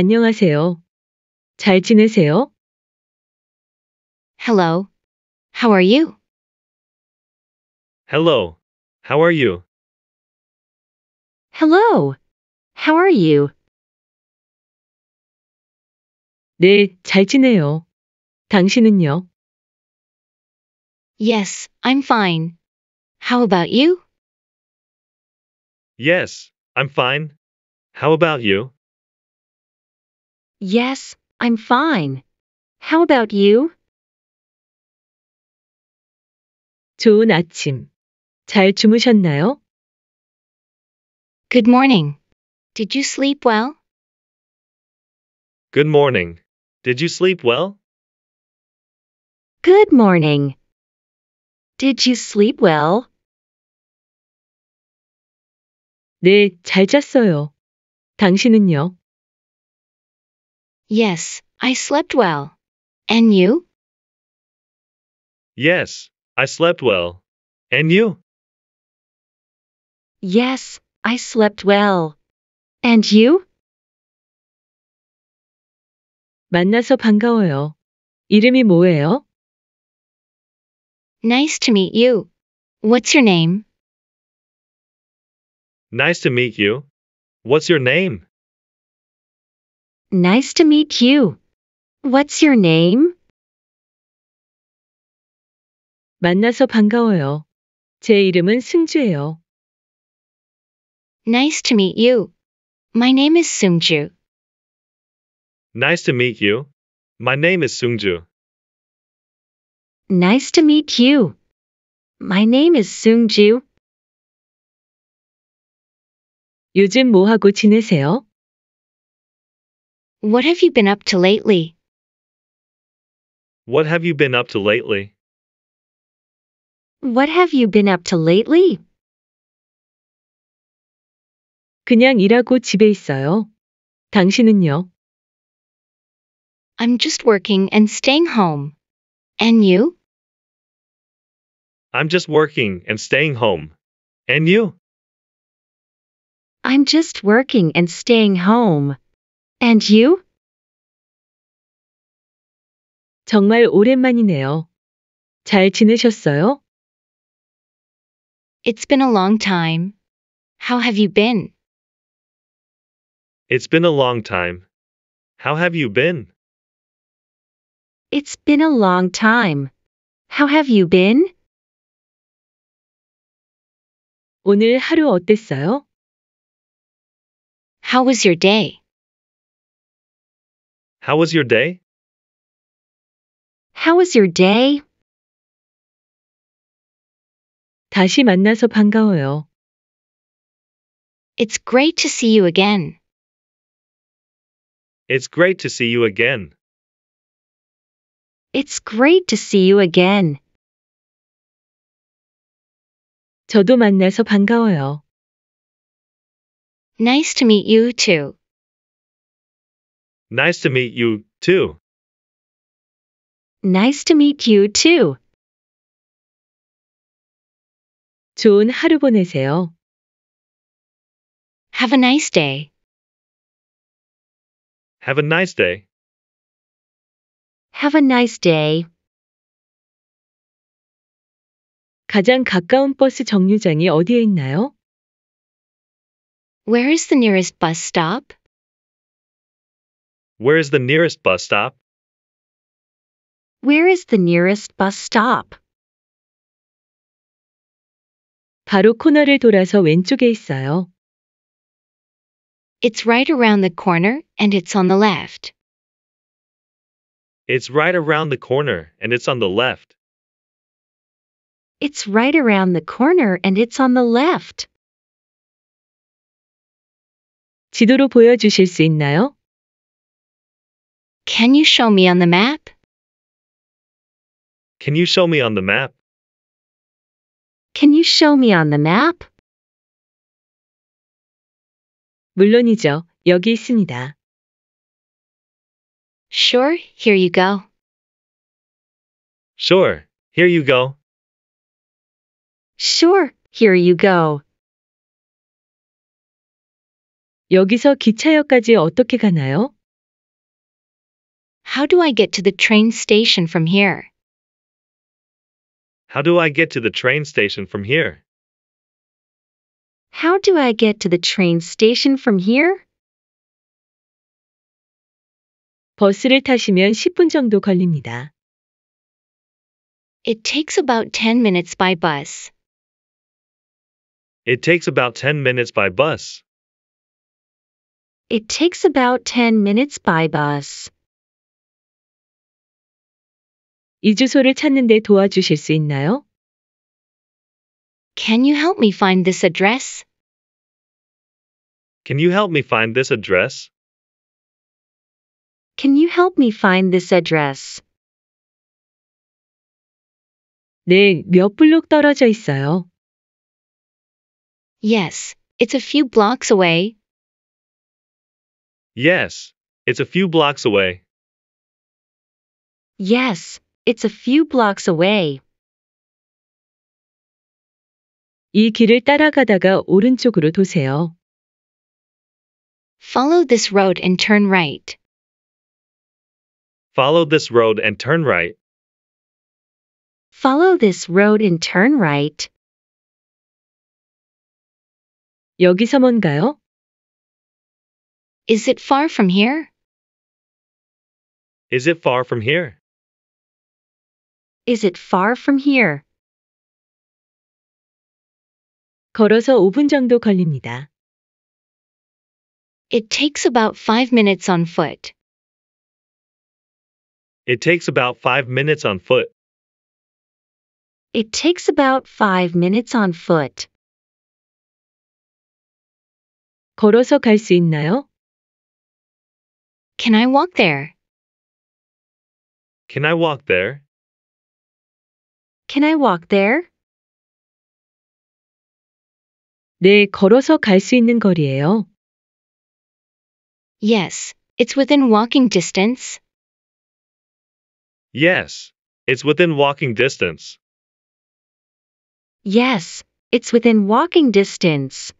안녕하세요. 잘 지내세요? Hello. How are you? Hello. How are you? Hello. How are you? 네, 잘 지내요. 당신은요? Yes, I'm fine. How about you? Yes, I'm fine. How about you? Yes, I'm fine. How about you? 좋은 아침. 잘 주무셨나요? Good morning. Did you sleep well? Good morning. Did you sleep well? Good morning. Did you sleep well? 네, 잘 잤어요. 당신은요? Yes, I slept well. And you? Yes, I slept well. And you? Yes, I slept well. And you? 만나서 반가워요. 이름이 뭐예요? Nice to meet you. What's your name? Nice to meet you. What's your name? Nice to meet you. What's your name? 만나서 반가워요. 제 이름은 승주예요. Nice to meet you. My name is Sungju. Nice to meet you. My name is Sungju. Nice to meet you. My name is Sungju. 요즘 뭐 하고 지내세요? What have you been up to lately? What have you been up to lately? What have you been up to lately? 그냥 일하고 집에 있어요. 당신은요? I'm just working and staying home. And you? I'm just working and staying home. And you? I'm just working and staying home. And you? 정말 오랜만이네요. 잘 지내셨어요? It's been a long time. How have you been? It's been a long time. How have you been? It's been a long time. How have you been? 오늘 하루 어땠어요? How was your day? How was your day? How was your day? 다시 만나서 반가워요. It's great to see you again. It's great to see you again. It's great to see you again. 저도 만나서 반가워요. Nice to meet you too. Nice to meet you, too. Nice to meet you, too. 좋은 하루 보내세요. Have a nice day. Have a nice day. Have a nice day. 가장 가까운 버스 정류장이 어디에 있나요? Where is the nearest bus stop? Where is the nearest bus stop? Where is the nearest bus stop? 바로 코너를 돌아서 왼쪽에 있어요. It's right around the corner and it's on the left. It's right around the corner and it's on the left. It's right around the corner and it's on the left. 지도로 보여 수 있나요? Can you show me on the map? Can you show me on the map? Can you show me on the map? 물론이죠. 여기 있습니다. Sure, here you go. Sure, here you go. Sure, here you go. 여기서 기차역까지 어떻게 가나요? How do I get to the train station from here? How do I get to the train station from here? How do I get to the train station from here? 버스를 타시면 10분 정도 걸립니다. It takes about 10 minutes by bus. It takes about 10 minutes by bus. It takes about 10 minutes by bus. 이 주소를 찾는 데 도와주실 수 있나요? Can you help me find this address? Can you help me find this address? Can you help me find this address? 네, 몇 블록 떨어져 있어요. Yes, it's a few blocks away. Yes, it's a few blocks away. Yes, it's a few blocks away. 이 길을 따라가다가 오른쪽으로 도세요. Follow this road and turn right. Follow this road and turn right. Follow this road and turn right. 여기서 Is it far from here? Is it far from here? Is it far from here? 걸어서 5분 정도 걸립니다. It takes about 5 minutes on foot. It takes about 5 minutes on foot. It takes about 5 minutes on foot. 걸어서 있나요? Can I walk there? Can I walk there? Can I walk there? 네, 걸어서 있는 거리예요. Yes, it's within walking distance. Yes, it's within walking distance. Yes, it's within walking distance.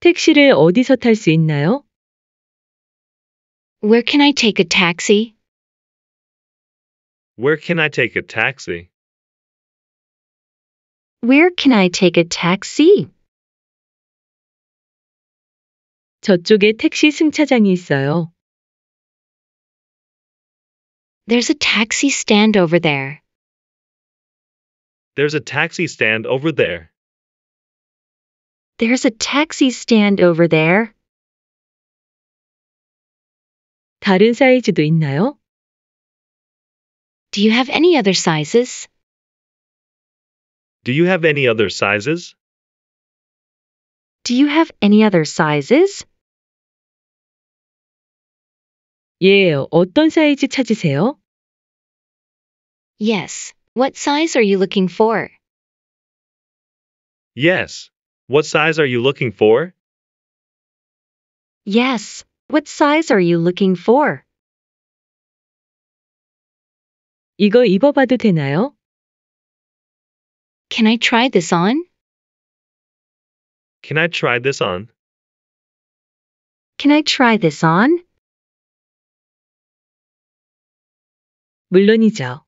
택시를 어디서 있나요? Where can I take a taxi? Where can I take a taxi? Where can I take a taxi? 저쪽에 택시 승차장이 있어요. There's a taxi stand over there. There's a taxi stand over there. There's a taxi stand over there. 다른 사이즈도 있나요? Do you have any other sizes? Do you have any other sizes? Do you have any other sizes? 예, 어떤 사이즈 찾으세요? Yes. What size are you looking for? Yes. What size are you looking for? Yes. What size are you looking for? 이거 입어봐도 되나요? Can I try this on? Can I try this on? Can I try this on? 물론이죠.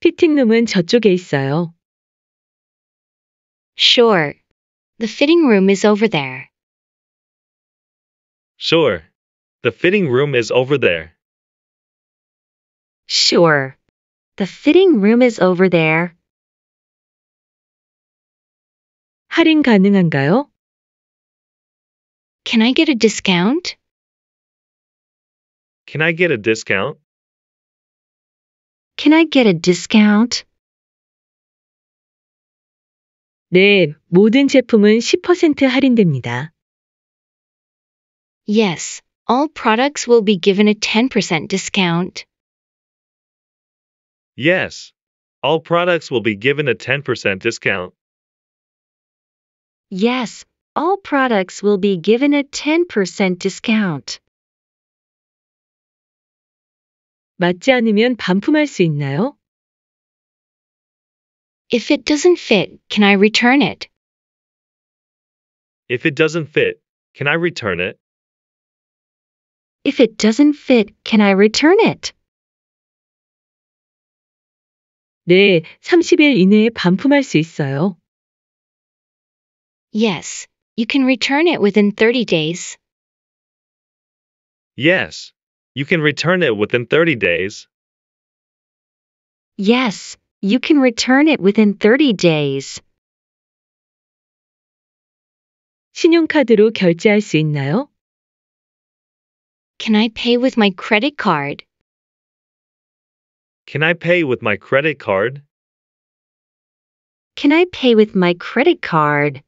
피팅룸은 저쪽에 있어요. Sure. The fitting room is over there. Sure. The fitting room is over there. Sure. The fitting room is over there. 할인 가능한가요? Can I get a discount? Can I get a discount? Can I get a discount? 네, 모든 제품은 10% 할인됩니다. Yes, all products will be given a 10% discount. Yes. All products will be given a 10% discount. Yes, all products will be given a 10% discount. 맞지 않으면 반품할 수 있나요? If it doesn't fit, can I return it? If it doesn't fit, can I return it? If it doesn't fit, can I return it? 네, 30일 이내에 반품할 수 있어요. Yes, you can return it within 30 days. Yes, you can return it within 30 days. Yes, you can return it within 30 days. 신용카드로 결제할 수 있나요? Can I pay with my credit card? Can I pay with my credit card? Can I pay with my credit card?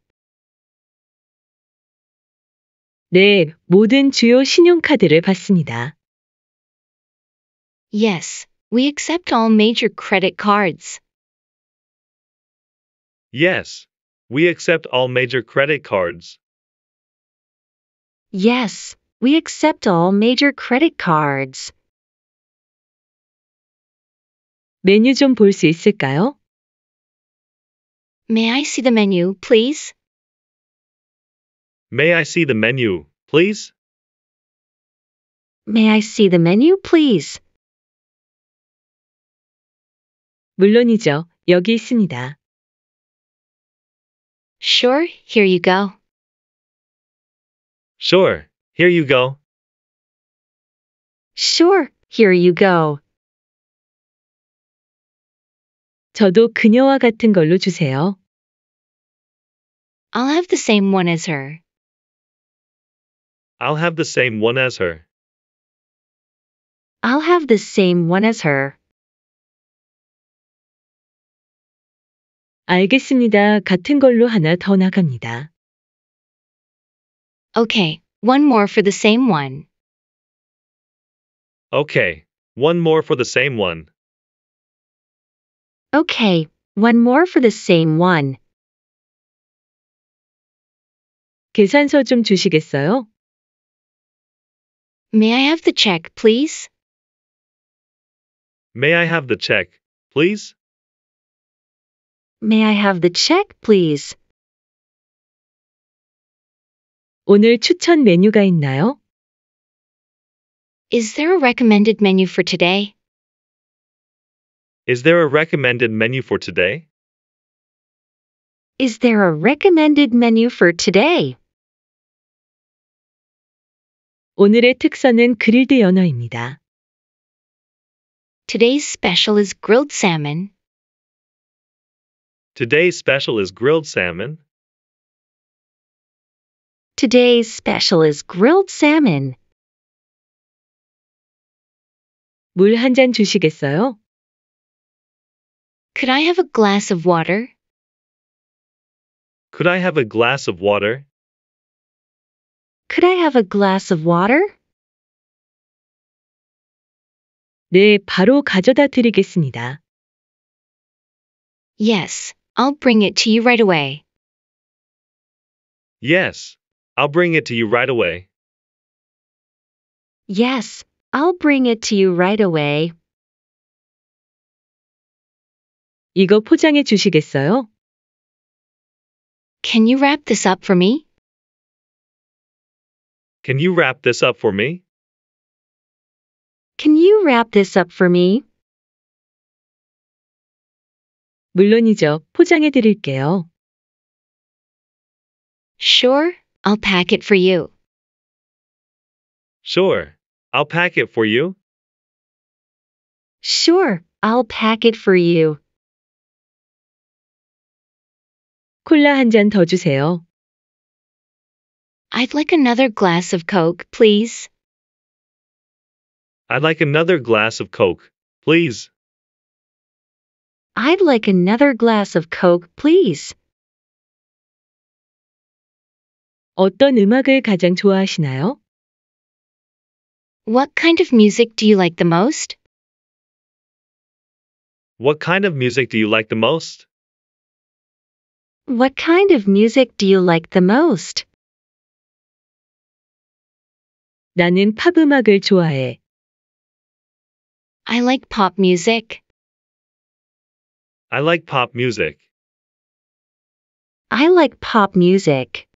네, 모든 주요 신용카드를 받습니다. Yes, we accept all major credit cards. Yes, we accept all major credit cards. Yes, we accept all major credit cards. 메뉴 좀 있을까요? May I see the menu, please? May I see the menu, please? May I see the menu, please? 물론이죠. 여기 있습니다. Sure, here you go. Sure, here you go. Sure, here you go. 저도 그녀와 같은 걸로 주세요. I'll have the same one as her. I'll have the same one as her. I'll have the same one as her. 알겠습니다. 같은 걸로 하나 더 나갑니다. Okay, one more for the same one. Okay, one more for the same one. Okay, one more for the same one. 계산서 좀 주시겠어요? May I have the check, please? May I have the check, please? May I have the check, please? 오늘 추천 메뉴가 있나요? Is there a recommended menu for today? Is there a recommended menu for today? Is there a recommended menu for today? 오늘의 특선은 그릴드 연어입니다. Today's special is grilled salmon. Today's special is grilled salmon. Today's special is grilled salmon. 물한 잔 주시겠어요? Could I have a glass of water? Could I have a glass of water? Could I have a glass of water? 네, 바로 가져다 드리겠습니다. Yes, I'll bring it to you right away. Yes, I'll bring it to you right away. Yes, I'll bring it to you right away. 이거 포장해 주시겠어요? Can you wrap this up for me? Can you wrap this up for me? Can you wrap this up for me? 물론이죠. 포장해 드릴게요. Sure, I'll pack it for you. Sure, I'll pack it for you. Sure, I'll pack it for you. 콜라 더 주세요. I'd like another glass of Coke, please. I'd like another glass of Coke, please. I'd like another glass of Coke, please. 어떤 음악을 가장 좋아하시나요? What kind of music do you like the most? What kind of music do you like the most? What kind of music do you like the most? 나는 팝 음악을 좋아해. I like pop music. I like pop music. I like pop music.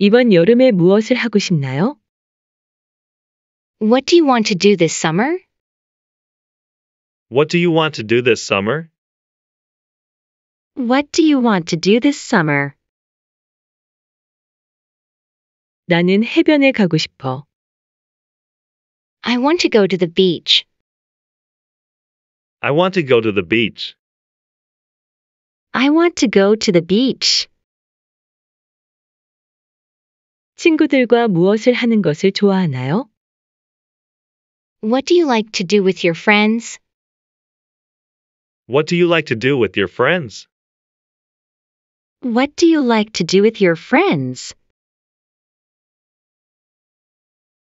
이번 여름에 무엇을 하고 싶나요? What do you want to do this summer? What do you want to do this summer? What do you want to do this summer? 나는 해변에 가고 싶어. I want to go to the beach. I want to go to the beach. I want to go to the beach. 친구들과 무엇을 하는 것을 좋아하나요? What do you like to do with your friends? What do you like to do with your friends? What do you like to do with your friends?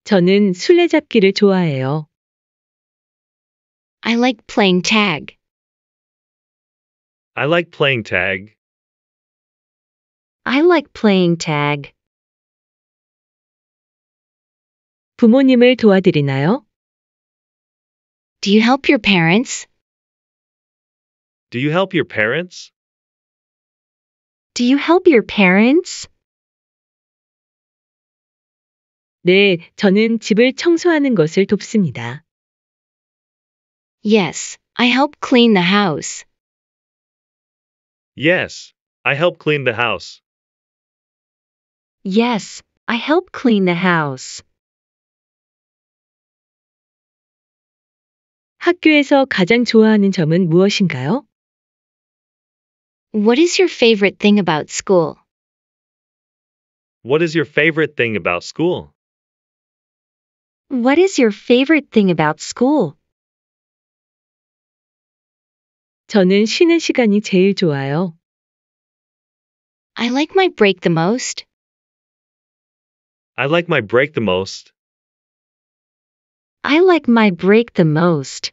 저는 술래잡기를 좋아해요. I like playing tag. I like playing tag. I like playing tag. 부모님을 도와드리나요? Do you help your parents? Do you help your parents? Do you help your parents? 네, 저는 집을 청소하는 것을 돕습니다. Yes, I help clean the house. Yes, I help clean the house. Yes, I help clean the house. 학교에서 가장 좋아하는 점은 무엇인가요? What is your favorite thing about school? What is your favorite thing about school? What is your favorite thing about school? 저는 쉬는 시간이 제일 좋아요. I like my break the most. I like my break the most. I like my break the most.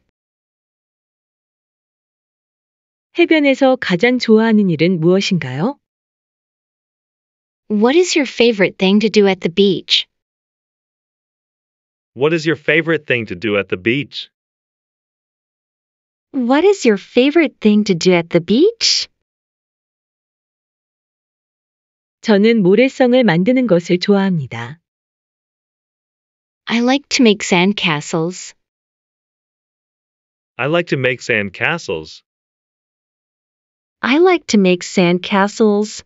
해변에서 가장 좋아하는 일은 무엇인가요? What is your favorite thing to do at the beach? What is your favorite thing to do at the beach? What is your favorite thing to do at the beach? 저는 모래성을 만드는 것을 좋아합니다. I like to make sandcastles. I like to make sand castles. I like to make sandcastles.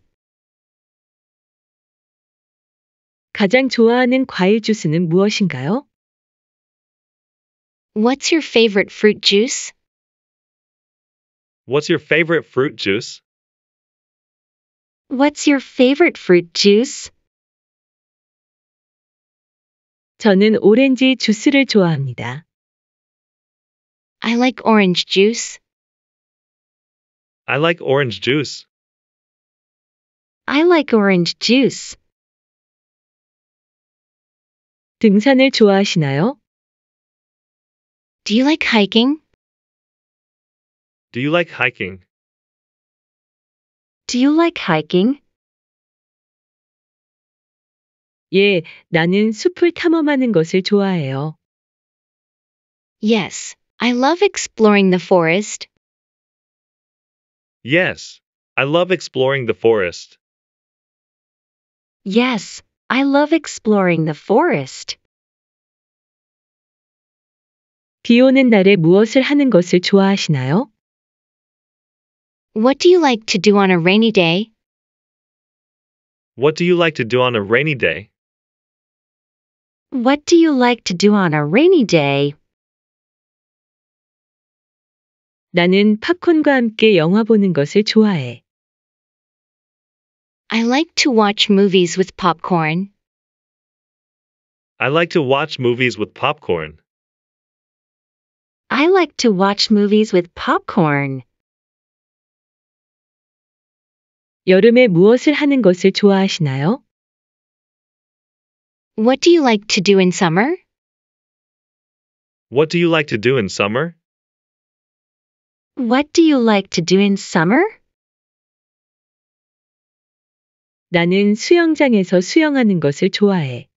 가장 좋아하는 과일 주스는 무엇인가요? What's your favorite fruit juice? What's your favorite fruit juice? What's your favorite fruit juice? 저는 오렌지 주스를 좋아합니다. I like orange juice. I like orange juice. I like orange juice. 등산을 좋아하시나요? Do you like hiking? Do you like hiking? Do you like hiking? 예, 나는 숲을 탐험하는 것을 좋아해요. Yes, I love exploring the forest. Yes, I love exploring the forest. Yes, I love exploring the forest. 날에 무엇을 하는 것을 좋아하시나요? What do you like to do on a rainy day? What do you like to do on a rainy day? What do you like to do on a rainy day? 나는 팝콘과 함께 영화 보는 것을 좋아해. I like to watch movies with popcorn. I like to watch movies with popcorn. I like to watch movies with popcorn. 여름에 무엇을 하는 것을 좋아하시나요? What do you like to do in summer? What do you like to do in summer? What do you like to do in summer? 나는 수영장에서 수영하는 것을 좋아해.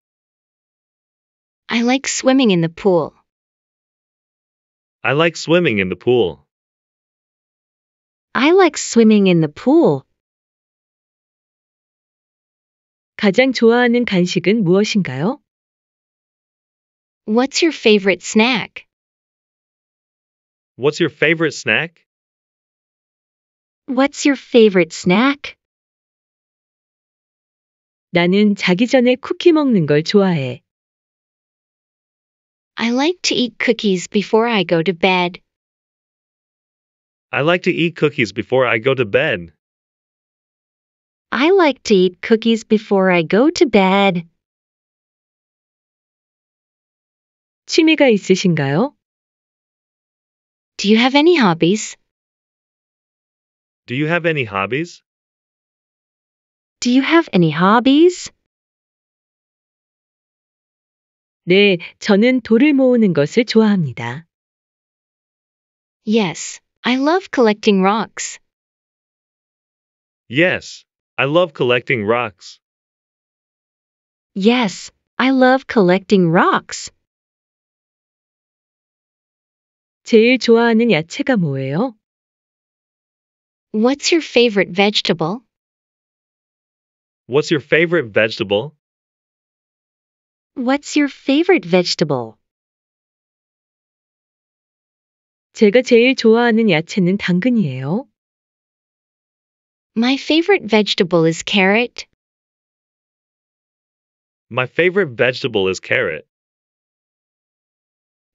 I like swimming in the pool. I like swimming in the pool. I like swimming in the pool. 가장 좋아하는 간식은 무엇인가요? What's your favorite snack? What's your favorite snack? What's your favorite snack? 나는 자기 전에 쿠키 먹는 걸 좋아해. I like to eat cookies before I go to bed. I like to eat cookies before I go to bed. I like to eat cookies before I go to bed. 취미가 있으신가요? Do you have any hobbies? Do you have any hobbies? Do you have any hobbies? 네, 저는 돌을 모으는 것을 좋아합니다. Yes, I love collecting rocks. Yes, I love collecting rocks. Yes, I love collecting rocks. 제일 좋아하는 야채가 뭐예요? What's your favorite vegetable? What's your favorite vegetable? What's your favorite vegetable? 제가 제일 좋아하는 야채는 당근이에요. My favorite vegetable is carrot. My favorite vegetable is carrot.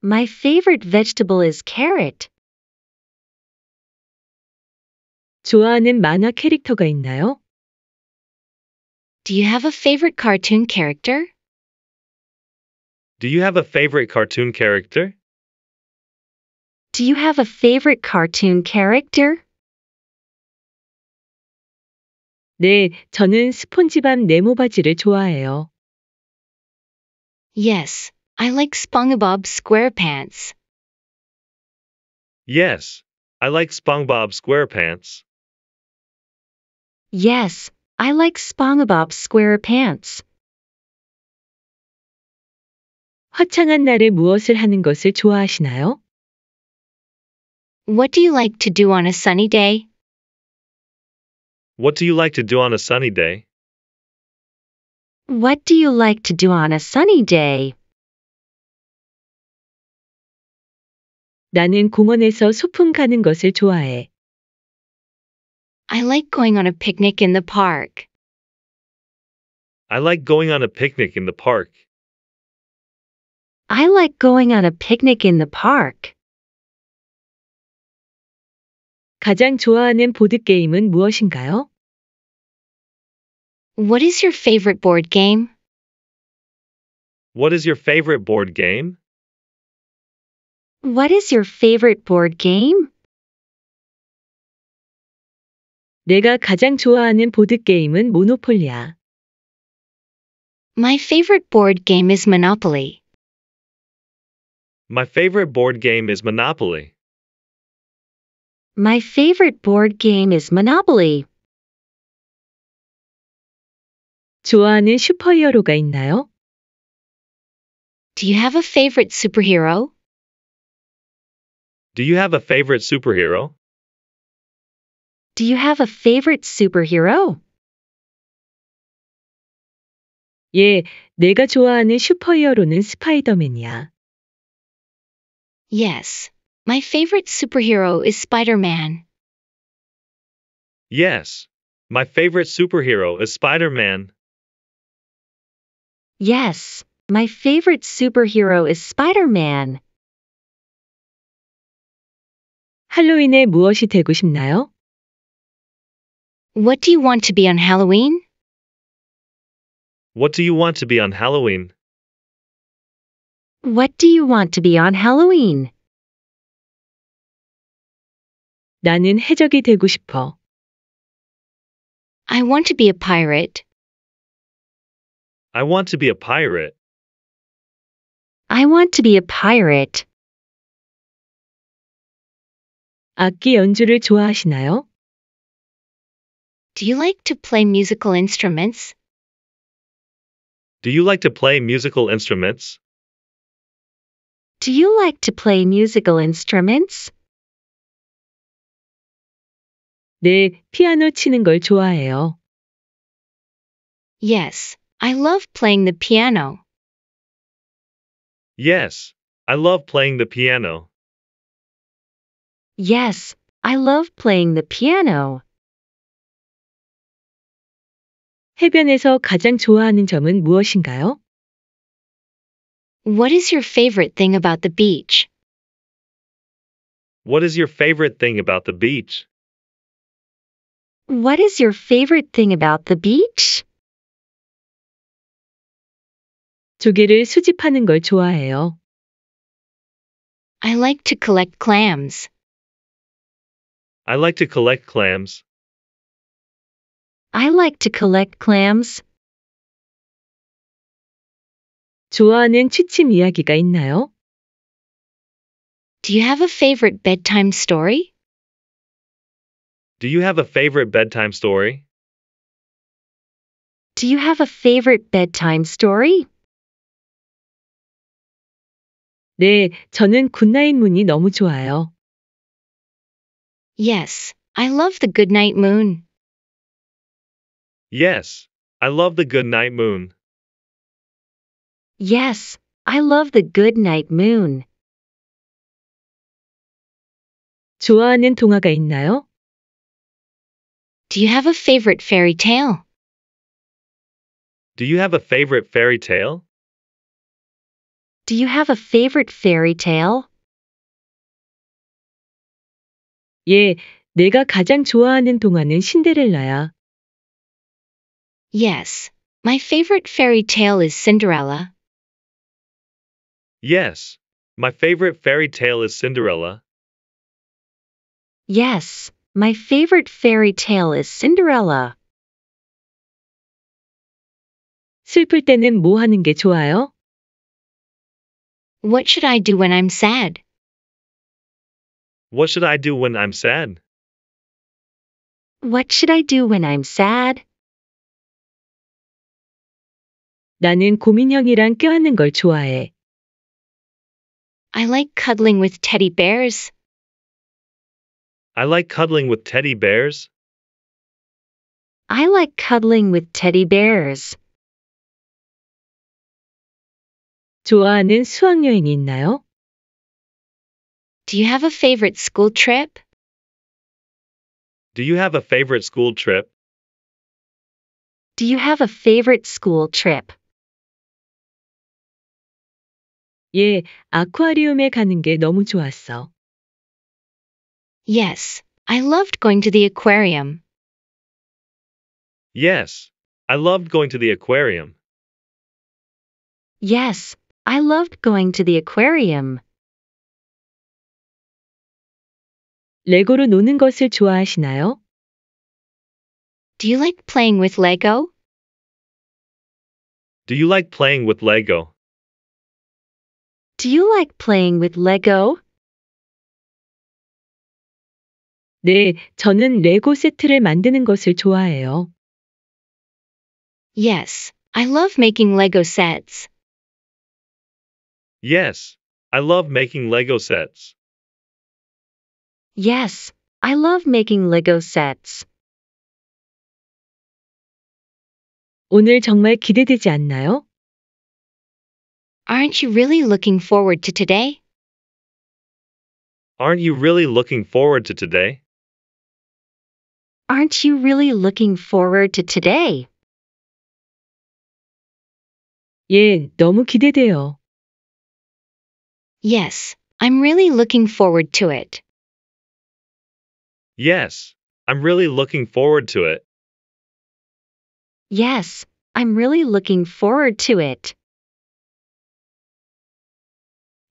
My favorite vegetable is carrot. 좋아하는 만화 캐릭터가 있나요? Do you have a favorite cartoon character? Do you have a favorite cartoon character? Do you have a favorite cartoon character? 네, 저는 스폰지밥 네모 바지를 좋아해요. Yes, I like SpongeBob SquarePants. Yes, I like SpongeBob SquarePants. Yes, I like SpongeBob SquarePants. 화창한 날에 무엇을 하는 것을 좋아하시나요? What do you like to do on a sunny day? What do you like to do on a sunny day? What do you like to do on a sunny day? 나는 공원에서 소풍 가는 것을 좋아해. I like going on a picnic in the park. I like going on a picnic in the park. I like going on a picnic in the park. 가장 좋아하는 무엇인가요? What is your favorite board game? What is your favorite board game? What is your favorite board game? 내가 가장 좋아하는 보드 게임은 모노폴리야. My favorite board game is Monopoly. My favorite board game is Monopoly. My favorite board game is Monopoly. 좋아하는 슈퍼히어로가 있나요? Do you have a favorite superhero? Do you have a favorite superhero? Do you have a favorite superhero? 예, 내가 좋아하는 슈퍼히어로는 스파이더맨이야. Yes, my favorite superhero is Spider-Man. Yes, my favorite superhero is Spider-Man. Yes, my favorite superhero is Spider-Man. 할로윈에 무엇이 되고 싶나요? What do you want to be on Halloween? What do you want to be on Halloween? What do you want to be on Halloween? 나는 해적이 되고 싶어. I want to be a pirate. I want to be a pirate. I want to be a pirate. 악기 연주를 좋아하시나요? Do you like to play musical instruments? Do you like to play musical instruments? Do you like to play musical instruments? 네, 피아노 치는 걸 좋아해요. Yes, I love playing the piano. Yes, I love playing the piano. Yes, I love playing the piano. 해변에서 가장 좋아하는 점은 무엇인가요? What is your favorite thing about the beach? What is your favorite thing about the beach? What is your favorite thing about the beach? 조개를 수집하는 걸 좋아해요. I like to collect clams. I like to collect clams. I like to collect clams. 좋아하는 취침 이야기가 있나요? Do you have a favorite bedtime story? Do you have a favorite bedtime story? Do you have a favorite bedtime story? 네, 저는 굿나잇 문이 너무 좋아요. Yes, I love the goodnight moon. Yes, I love the goodnight moon. Yes, I love the goodnight moon. 좋아하는 동화가 있나요? Do you have a favorite fairy tale? Do you have a favorite fairy tale? Do you have a favorite fairy tale? 예, 내가 가장 좋아하는 동화는 신데렐라야. Yes, my favorite fairy tale is Cinderella. Yes, my favorite fairy tale is Cinderella. Yes, my favorite fairy tale is Cinderella. 슬플 때는 뭐 하는 게 좋아요? What should I do when I'm sad? What should I do when I'm sad? What should I do when I'm sad? 나는 고민형이랑 껴안는 걸 좋아해. I like cuddling with teddy bears. I like cuddling with teddy bears. I like cuddling with teddy bears. 좋아하는 수학여행이 있나요? Do you have a favorite school trip? Do you have a favorite school trip? Do you have a favorite school trip? 예, 아쿠아리움에 가는 게 너무 좋았어. Yes, I loved going to the aquarium. Yes, I loved going to the aquarium. Yes, I loved going to the aquarium. 레고로 노는 것을 좋아하시나요? Do you like playing with Lego? Do you like playing with Lego? Do you like playing with Lego? 네, 저는 레고 세트를 만드는 것을 좋아해요. Yes, I love making Lego sets. Yes, I love making Lego sets. Yes, I love making Lego sets. 오늘 정말 기대되지 않나요? Aren't you really looking forward to today? Aren't you really looking forward to today? Aren't you really looking forward to today? 예, 너무 기대돼요. Yes, I'm really looking forward to it. Yes, I'm really looking forward to it. Yes, I'm really looking forward to it.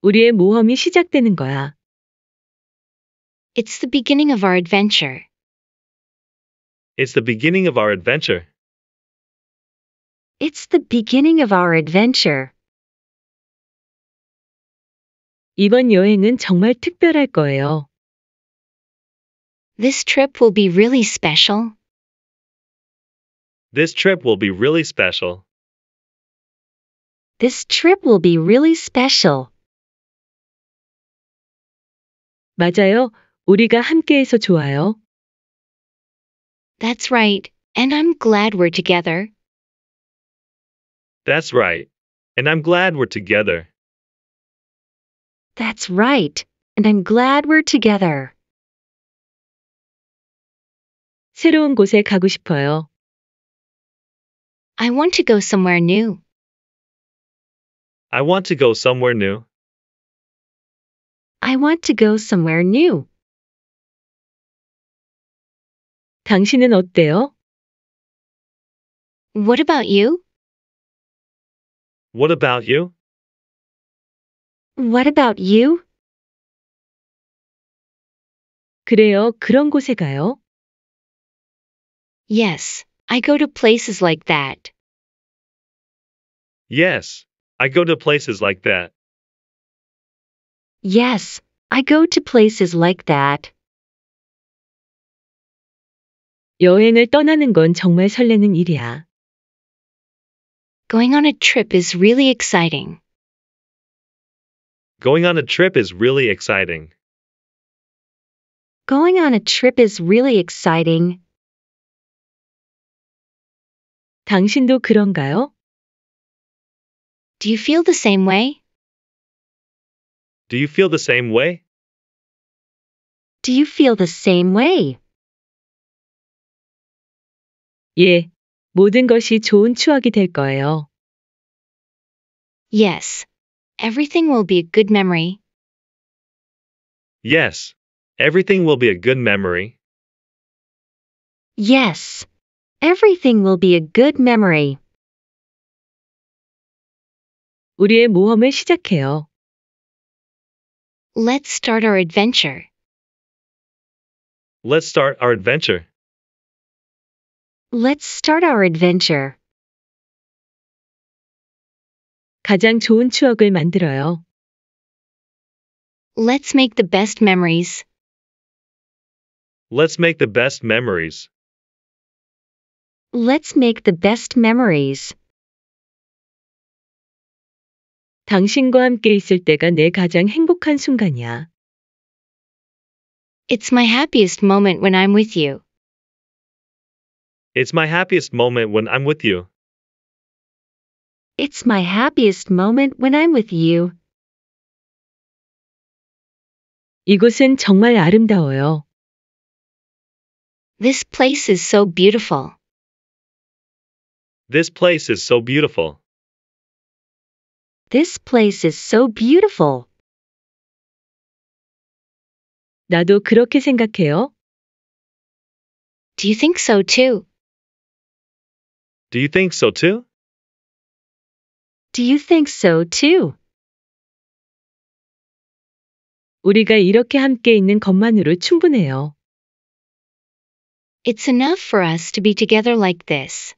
우리의 모험이 시작되는 거야. It's the beginning of our adventure. It's the beginning of our adventure. It's the beginning of our adventure. 이번 여행은 정말 특별할 거예요. This trip will be really special. This trip will be really special. This trip will be really special. 맞아요. 우리가 함께해서 좋아요. That's right. And I'm glad we're together. That's right. And I'm glad we're together. That's right. And I'm glad we're together. 새로운 곳에 가고 싶어요. I want to go somewhere new. I want to go somewhere new. I want to go somewhere new. 당신은 어때요? What about you? What about you? What about you? 그래요, 그런 곳에 가요. Yes, I go to places like that. Yes, I go to places like that. Yes, I go to places like that. 여행을 떠나는 건 정말 설레는 일이야. Going on a trip is really exciting. Going on a trip is really exciting. Going on a trip is really exciting. 당신도 그런가요? Do you feel the same way? Do you feel the same way? Do you feel the same way? 예, 모든 것이 좋은 추억이 될 거예요. Yes, everything will be a good memory. Yes, everything will be a good memory. Yes, Everything will be a good memory. 우리의 모험을 시작해요. Let's start our adventure. Let's start our adventure. Let's start our adventure. 가장 좋은 추억을 만들어요. Let's make the best memories. Let's make the best memories. Let's make the best memories. 당신과 함께 있을 때가 내 가장 행복한 순간이야. It's my happiest moment when I'm with you. It's my happiest moment when I'm with you. It's my happiest moment when I'm with you. 이곳은 정말 아름다워요. This place is so beautiful. This place is so beautiful. This place is so beautiful. 나도 그렇게 생각해요. Do you think so too? Do you think so too? Do you think so too? 우리가 이렇게 함께 있는 것만으로 충분해요. It's enough for us to be together like this.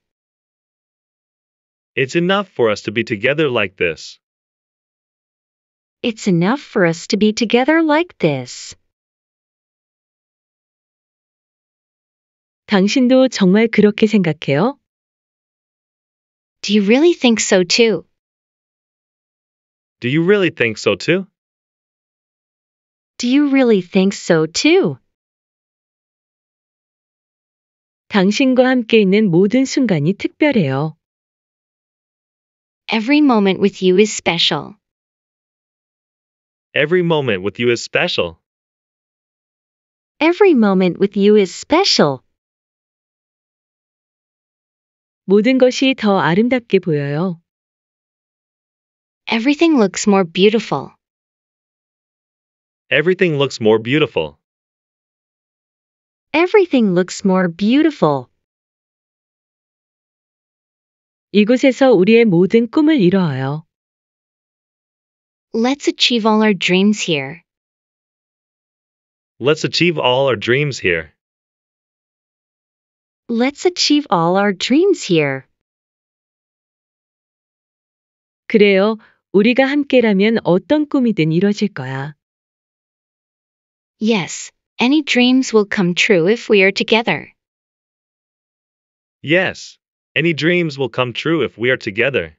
It's enough for us to be together like this. It's enough for us to be together like this. 당신도 정말 그렇게 생각해요? Do you really think so too? Do you really think so too? Do you really think so too? 당신과 함께 있는 모든 순간이 특별해요. Every moment with you is special. Every moment with you is special. Every moment with you is special. 모든 것이 더 아름답게 보여요. Everything looks more beautiful. Everything looks more beautiful. Everything looks more beautiful. 이곳에서 우리의 모든 꿈을 이뤄요. Let's achieve all our dreams here. Let's achieve all our dreams here. Let's achieve all our dreams here. 그래요. 우리가 함께라면 어떤 꿈이든 이루어질 거야. Yes, any dreams will come true if we are together. Yes, any dreams will come true if we are together.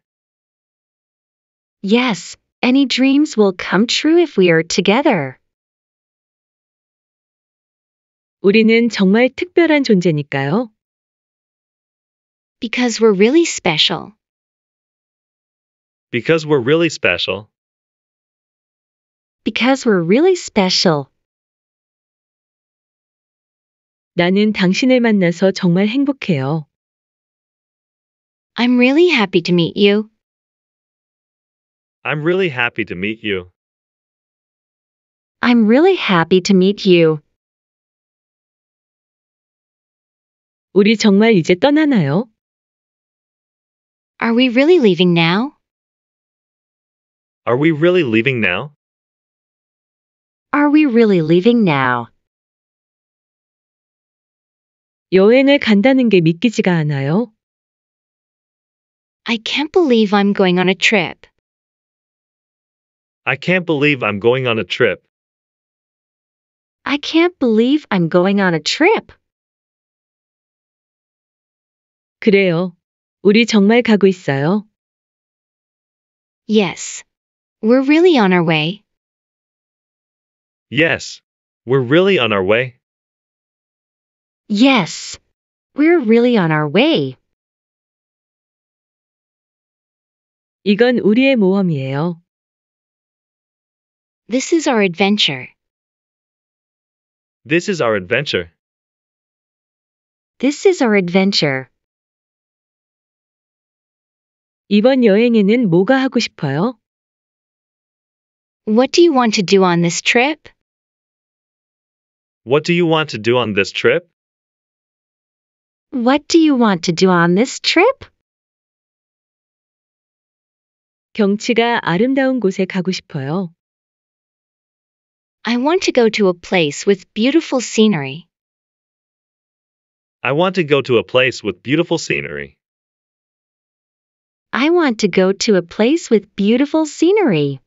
Yes, any dreams will come true if we are together. 우리는 정말 특별한 존재니까요. Because we're really special. Because we're really special. Because we're really special. 나는 당신을 만나서 정말 행복해요. I'm really happy to meet you. I'm really happy to meet you. I'm really happy to meet you. 우리 정말 이제 떠나나요? Are we really leaving now? Are we really leaving now? Are we really leaving now? 여행을 간다는 게 믿기지가 않아요. I can't believe I'm going on a trip. I can't believe I'm going on a trip. I can't believe I'm going on a trip. 그래요. 우리 정말 가고 있어요. Yes. We're really on our way. Yes. We're really on our way. Yes. We're really on our way. 이건 우리의 모험이에요. This is our adventure. This is our adventure. This is our adventure. 이번 여행에는 뭐가 하고 싶어요? What do you want to do on this trip? What do you want to do on this trip? What do you want to do on this trip? 경치가 아름다운 곳에 가고 싶어요. I want to go to a place with beautiful scenery. I want to go to a place with beautiful scenery. I want to go to a place with beautiful scenery.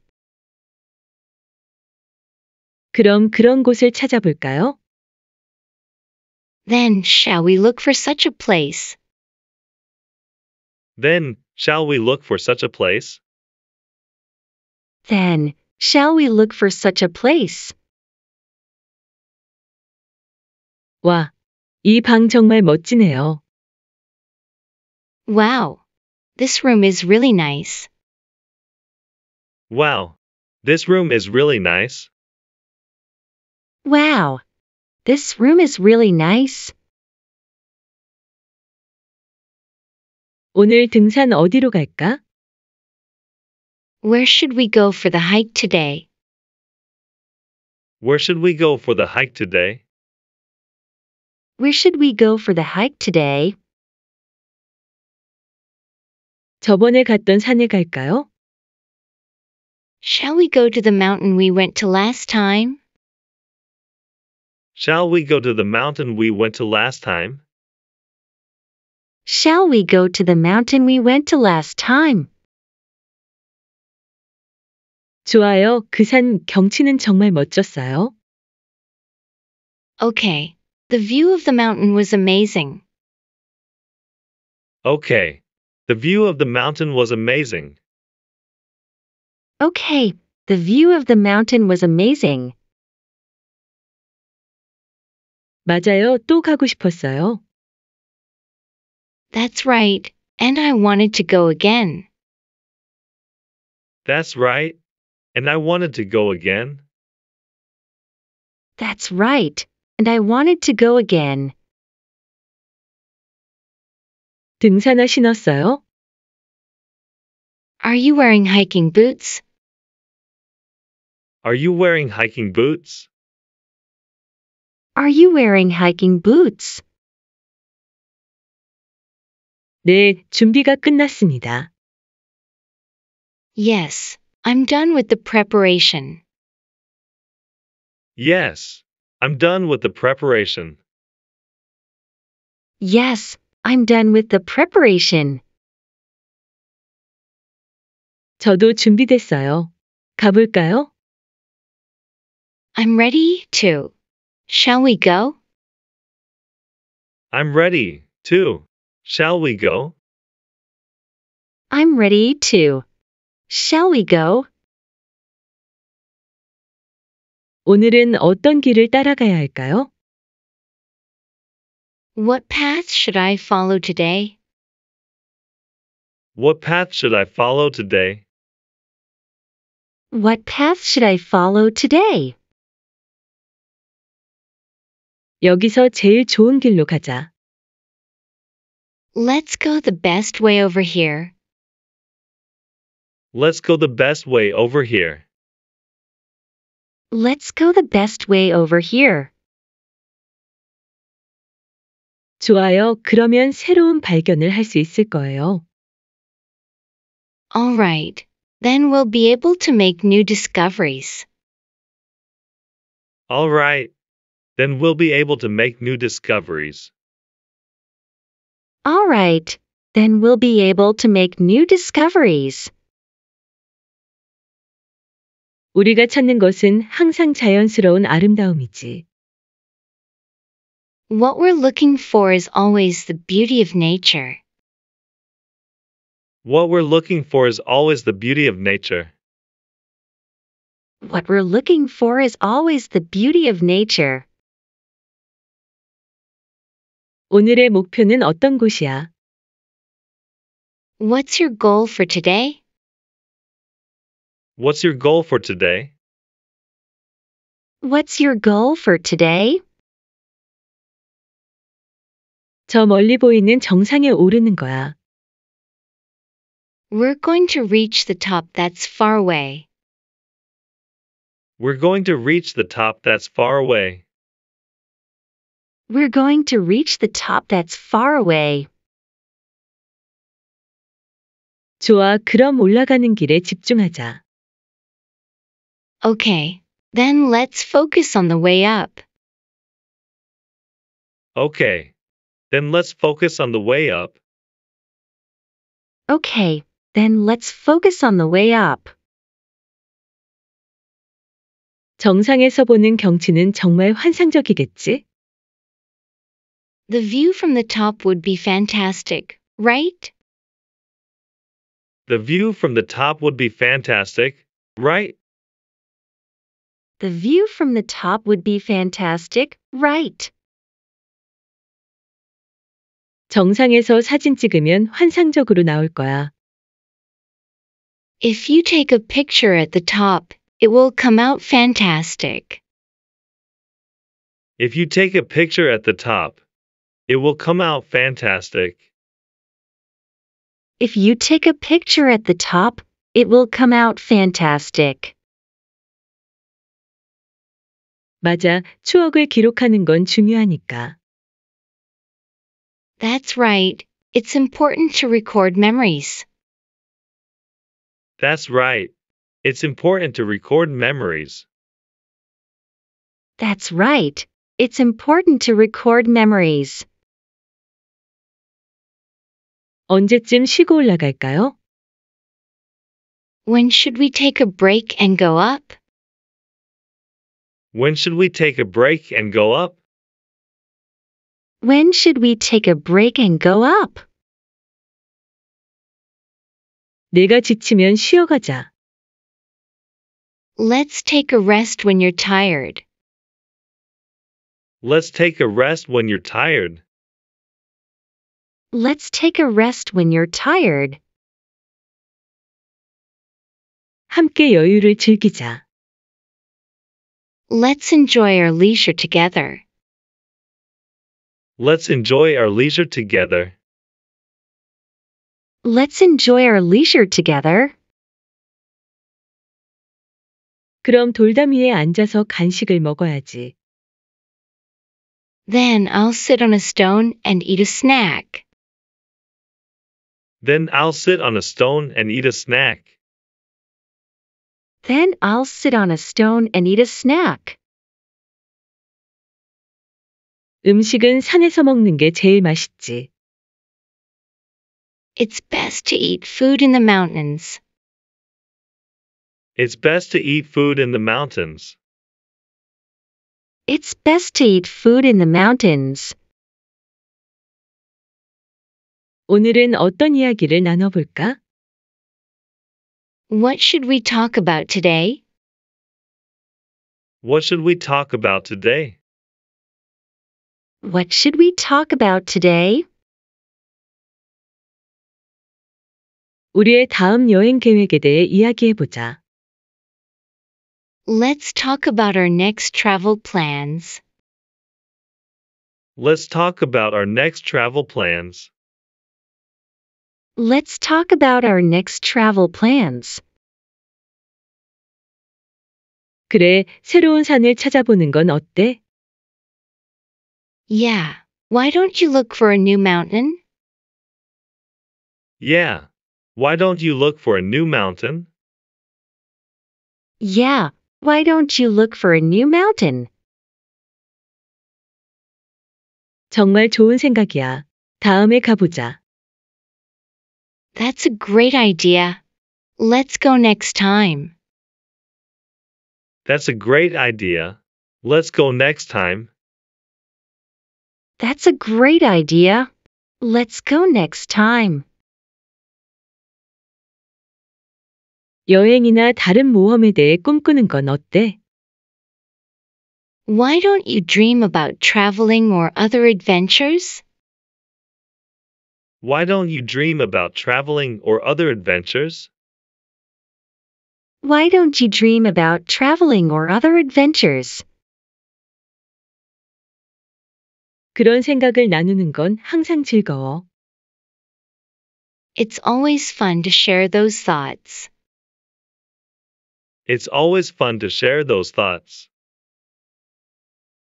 그럼 그런 곳을 찾아볼까요? Then shall we look for such a place? Then shall we look for such a place? Then, shall we look for such a place? 와, 정말 멋지네요. Wow, this room is really nice. Wow, this room is really nice. Wow, this room is really nice. 오늘 등산 어디로 갈까? Where should we go for the hike today? Where should we go for the hike today? Where should we go for the hike today? 저번에 갔던 산에 갈까요? Shall we go to the mountain we went to last time? Shall we go to the mountain we went to last time? Shall we go to the mountain we went to last time? 좋아요. 그 산 경치는 정말 멋졌어요. Okay. The view of the mountain was amazing. Okay. The view of the mountain was amazing. Okay. The view of the mountain was amazing. 맞아요. 또 가고 싶었어요. That's right. And I wanted to go again. That's right. And I wanted to go again. That's right. And I wanted to go again. 등산화 신었어요? Are you wearing hiking boots? Are you wearing hiking boots? Are you wearing hiking boots? 네, 준비가 끝났습니다. Yes, I'm done with the preparation. Yes, I'm done with the preparation. Yes, I'm done with the preparation. 저도 준비됐어요. 가볼까요? I'm ready to. Shall we go? I'm ready to. Shall we go? I'm ready to. Shall we go? 오늘은 어떤 길을 따라가야 할까요? What path should I follow today? What path should I follow today? What path should I follow today? 여기서 제일 좋은 길로 가자. Let's go the best way over here. Let's go the best way over here. Let's go the best way over here. 좋아요. 그러면 새로운 발견을 할 수 있을 거예요. All right. Then we'll be able to make new discoveries. All right. Then we'll be able to make new discoveries. All right. Then we'll be able to make new discoveries. 우리가 찾는 것은 항상 자연스러운 아름다움이지. What we're looking for is always the beauty of nature. What we're looking for is always the beauty of nature. What we're looking for is always the beauty of nature. 오늘의 목표는 어떤 곳이야? What's your goal for today? What's your goal for today? What's your goal for today? 저 멀리 보이는 정상에 오르는 거야. We're going to reach the top that's far away. We're going to reach the top that's far away. We're going to reach the top that's far away. 좋아, 그럼 올라가는 길에 집중하자. Okay, then let's focus on the way up. Okay, then let's focus on the way up. Okay, then let's focus on the way up. 정상에서 보는 경치는 정말 환상적이겠지? The view from the top would be fantastic, right? The view from the top would be fantastic, right? The view from the top would be fantastic, right? 정상에서 사진 찍으면 환상적으로 나올 거야. If you take a picture at the top, it will come out fantastic. If you take a picture at the top, it will come out fantastic. If you take a picture at the top, it will come out fantastic. 맞아, 추억을 기록하는 건 중요하니까. That's right. It's important to record memories. That's right. It's important to record memories. That's right. It's important to record memories. 언제쯤 쉬고 올라갈까요? When should we take a break and go up? When should we take a break and go up? When should we take a break and go up? 내가 지치면 쉬어가자. Let's take a rest when you're tired. Let's take a rest when you're tired. Let's take a rest when you're tired. 함께 여유를 즐기자. Let's enjoy our leisure together. Let's enjoy our leisure together. Let's enjoy our leisure together. 그럼 돌담 위에 앉아서 간식을 먹어야지. Then I'll sit on a stone and eat a snack. Then I'll sit on a stone and eat a snack. Then I'll sit on a stone and eat a snack. 음식은 산에서 먹는 게 제일 맛있지. It's best to eat food in the mountains. It's best to eat food in the mountains. It's best to eat food in the mountains. 오늘은 어떤 이야기를 나눠볼까? What should we talk about today? What should we talk about today? What should we talk about today? 우리의 다음 여행 계획에 대해 이야기해 보자. Let's talk about our next travel plans. Let's talk about our next travel plans. Let's talk about our next travel plans. 그래, 새로운 산을 찾아보는 건 어때? Yeah, why don't you look for a new mountain? Yeah, why don't you look for a new mountain? Yeah, why don't you look for a new mountain? 정말 좋은 생각이야. 다음에 가보자. That's a great idea. Let's go next time. That's a great idea. Let's go next time. That's a great idea. Let's go next time. 여행이나 다른 모험에 대해 꿈꾸는 건 어때? Why don't you dream about traveling or other adventures? Why don't you dream about traveling or other adventures? Why don't you dream about traveling or other adventures? 그런 생각을 나누는 건 항상 즐거워. It's always fun to share those thoughts. It's always fun to share those thoughts.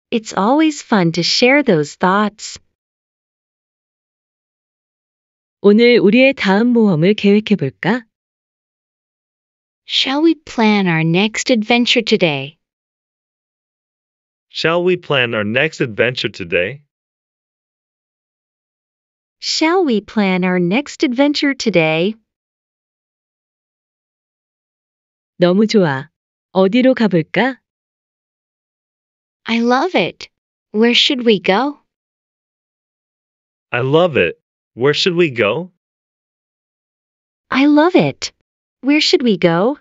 It's always fun to share those thoughts. 오늘 우리의 다음 모험을 계획해 볼까? Shall we plan our next adventure today? Shall we plan our next adventure today? Shall we plan our next adventure today? 너무 좋아. 어디로 가볼까? I love it. Where should we go? I love it. Where should we go? I love it. Where should we go?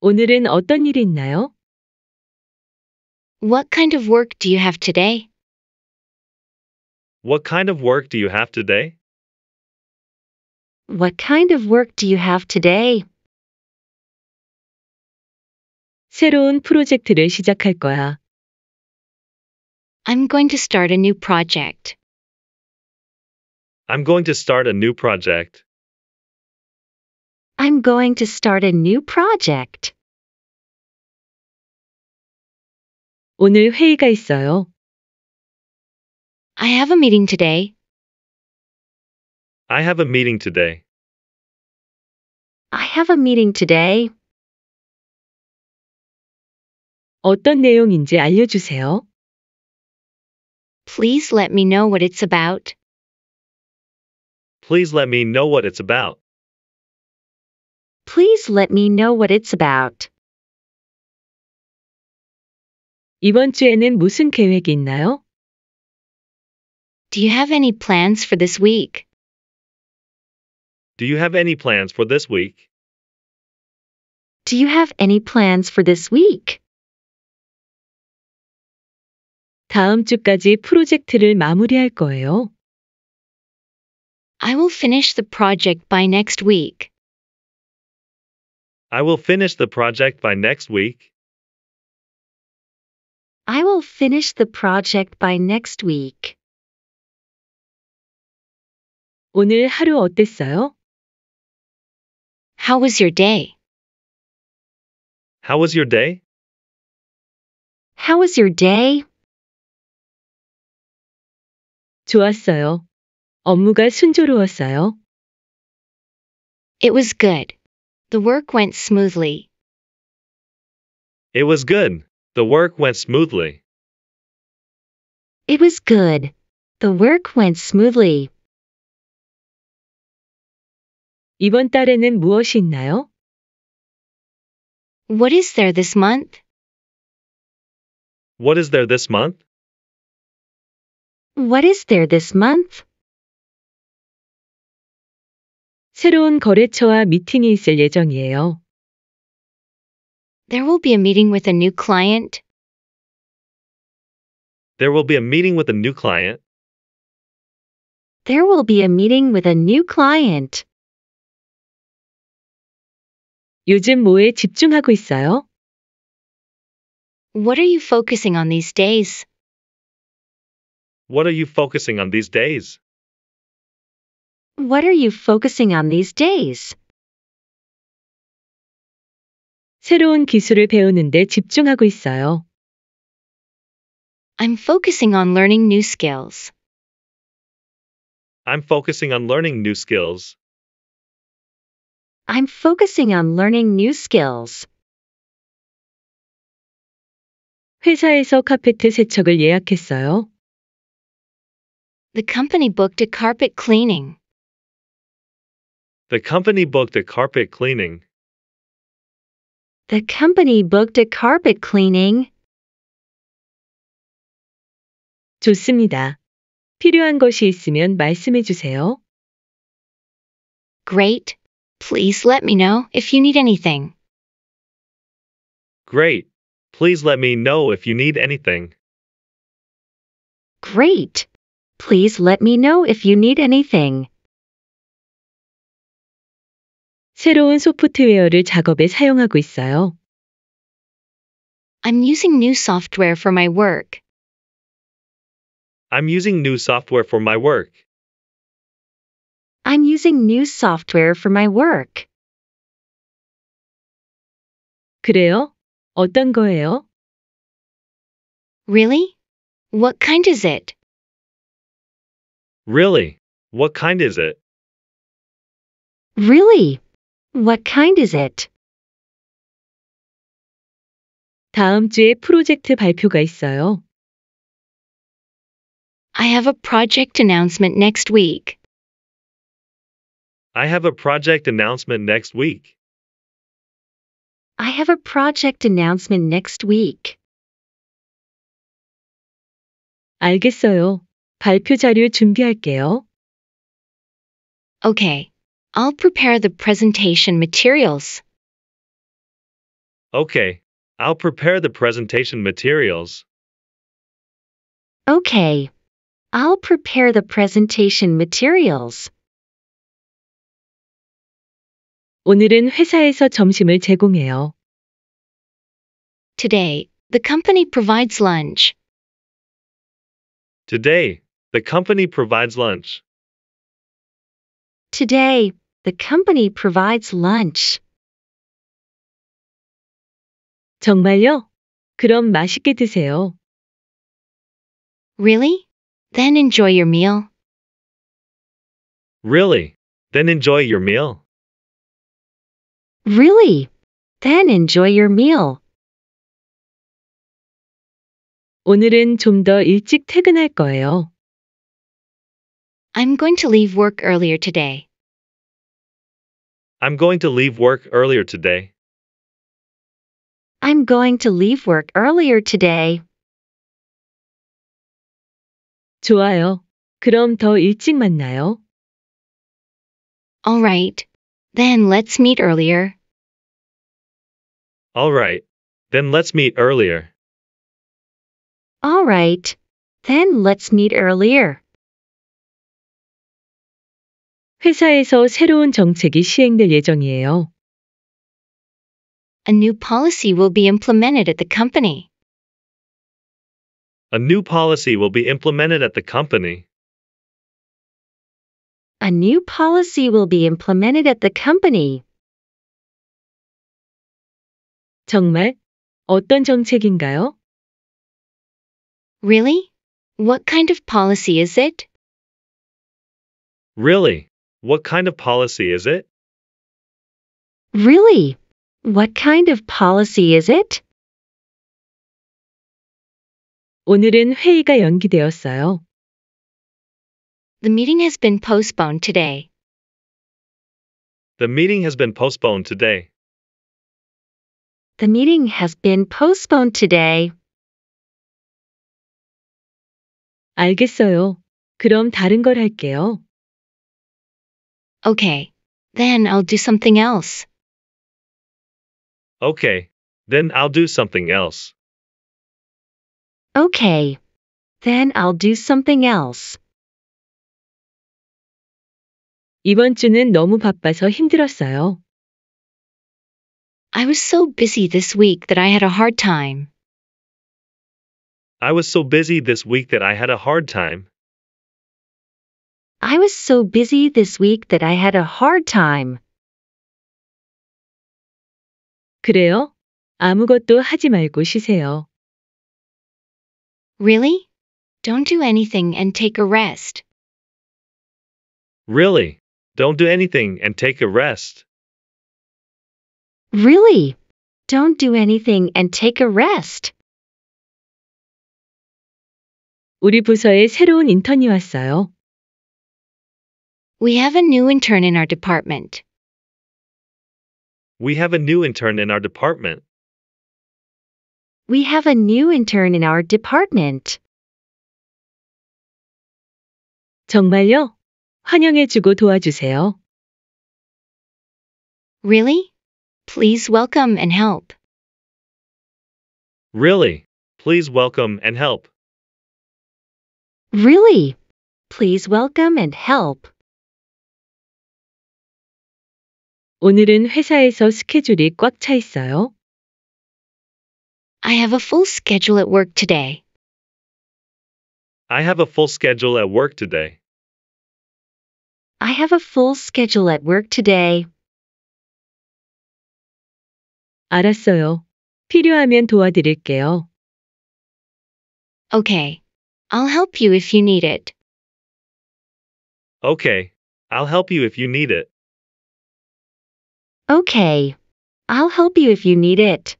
오늘은 어떤 일이 있나요? What kind of work do you have today? What kind of work do you have today? What kind of work do you have today? 새로운 프로젝트를 시작할 거야. I'm going to start a new project. I'm going to start a new project. I'm going to start a new project. 오늘 회의가 있어요. I have a meeting today. I have a meeting today. I have a meeting today. 어떤 내용인지 알려주세요. Please let me know what it's about. Please let me know what it's about. Please let me know what it's about. 이번 주에는 무슨 계획이 있나요? Do you have any plans for this week? Do you have any plans for this week? Do you have any plans for this week? 다음 주까지 프로젝트를 마무리할 거예요. I will finish the project by next week. I will finish the project by next week. I will finish the project by next week. 오늘 하루 어땠어요? How was your day? How was your day? How was your day? 좋았어요. 업무가 순조로웠어요. It was good. The work went smoothly. It was good. The work went smoothly. It was good. The work went smoothly. 이번 달에는 무엇이 있나요? What is there this month? What is there this month? What is there this month? 새로운 거래처와 미팅이 있을 예정이에요. There will be a meeting with a new client. There will be a meeting with a new client. There will be a meeting with a new client. 요즘 뭐에 집중하고 있어요? What are you focusing on these days? What are you focusing on these days? What are you focusing on these days? 새로운 기술을 배우는데 집중하고 있어요. I'm focusing on learning new skills. I'm focusing on learning new skills. I'm focusing on learning new skills. 회사에서 카페트 세척을 예약했어요. The company booked a carpet cleaning. The company booked a carpet cleaning. The company booked a carpet cleaning. 좋습니다. 필요한 것이 있으면 말씀해 주세요. Great. Please let me know if you need anything. Great. Please let me know if you need anything. Great. Please let me know if you need anything. 새로운 소프트웨어를 작업에 사용하고 있어요. I'm using new software for my work. I'm using new software for my work. I'm using new software for my work. 그래요? 어떤 거예요? Really? What kind is it? Really? What kind is it? Really? What kind is it? 다음 주에 프로젝트 발표가 있어요. I have a project announcement next week. I have a project announcement next week. I have a project announcement next week. 알겠어요. 발표 자료 준비할게요. Okay, I'll prepare the presentation materials. Okay, I'll prepare the presentation materials. Okay, I'll prepare the presentation materials. 오늘은 회사에서 점심을 제공해요. Today, the company provides lunch. Today, the company provides lunch. Today, the company provides lunch. 정말요? 그럼 맛있게 드세요. Really? Then enjoy your meal. Really? Then enjoy your meal. Really? Then enjoy your meal. 오늘은 좀 더 일찍 퇴근할 거예요. I'm going to leave work earlier today. I'm going to leave work earlier today. I'm going to leave work earlier today. 좋아요. 그럼 더 일찍 만나요. All right. Then let's meet earlier. All right. Then let's meet earlier. All right. Then let's meet earlier. 회사에서 새로운 정책이 시행될 예정이에요. A new policy will be implemented at the company. A new policy will be implemented at the company. A new policy will be implemented at the company. 정말? 어떤 정책인가요? Really? What kind of policy is it? Really? What kind of policy is it? Really? What kind of policy is it? 오늘은 회의가 연기되었어요. The meeting has been postponed today. The meeting has been postponed today. The meeting has been postponed today. 알겠어요. 그럼 다른 걸 할게요. Okay. Then I'll do something else. Okay. Then I'll do something else. Okay. Then I'll do something else. 이번 주는 너무 바빠서 힘들었어요. I was so busy this week that I had a hard time. I was so busy this week that I had a hard time. I was so busy this week that I had a hard time. 그래요? 아무것도 하지 말고 쉬세요. Really? Don't do anything and take a rest. Really? Don't do anything and take a rest. Really? Don't do anything and take a rest. 우리 부서에 새로운 인턴이 왔어요. We have a new intern in our department. We have a new intern in our department. We have a new intern in our department. 정말요? 환영해주고 도와주세요. Really? Please welcome and help. Really? Please welcome and help. Really? Please welcome and help. 오늘은 회사에서 스케줄이 꽉 있어요. I have a full schedule at work today. I have a full schedule at work today. I have a full schedule at work today. 알았어요. 필요하면 도와드릴게요. Okay. I'll help you if you need it. Okay. I'll help you if you need it. Okay. I'll help you if you need it.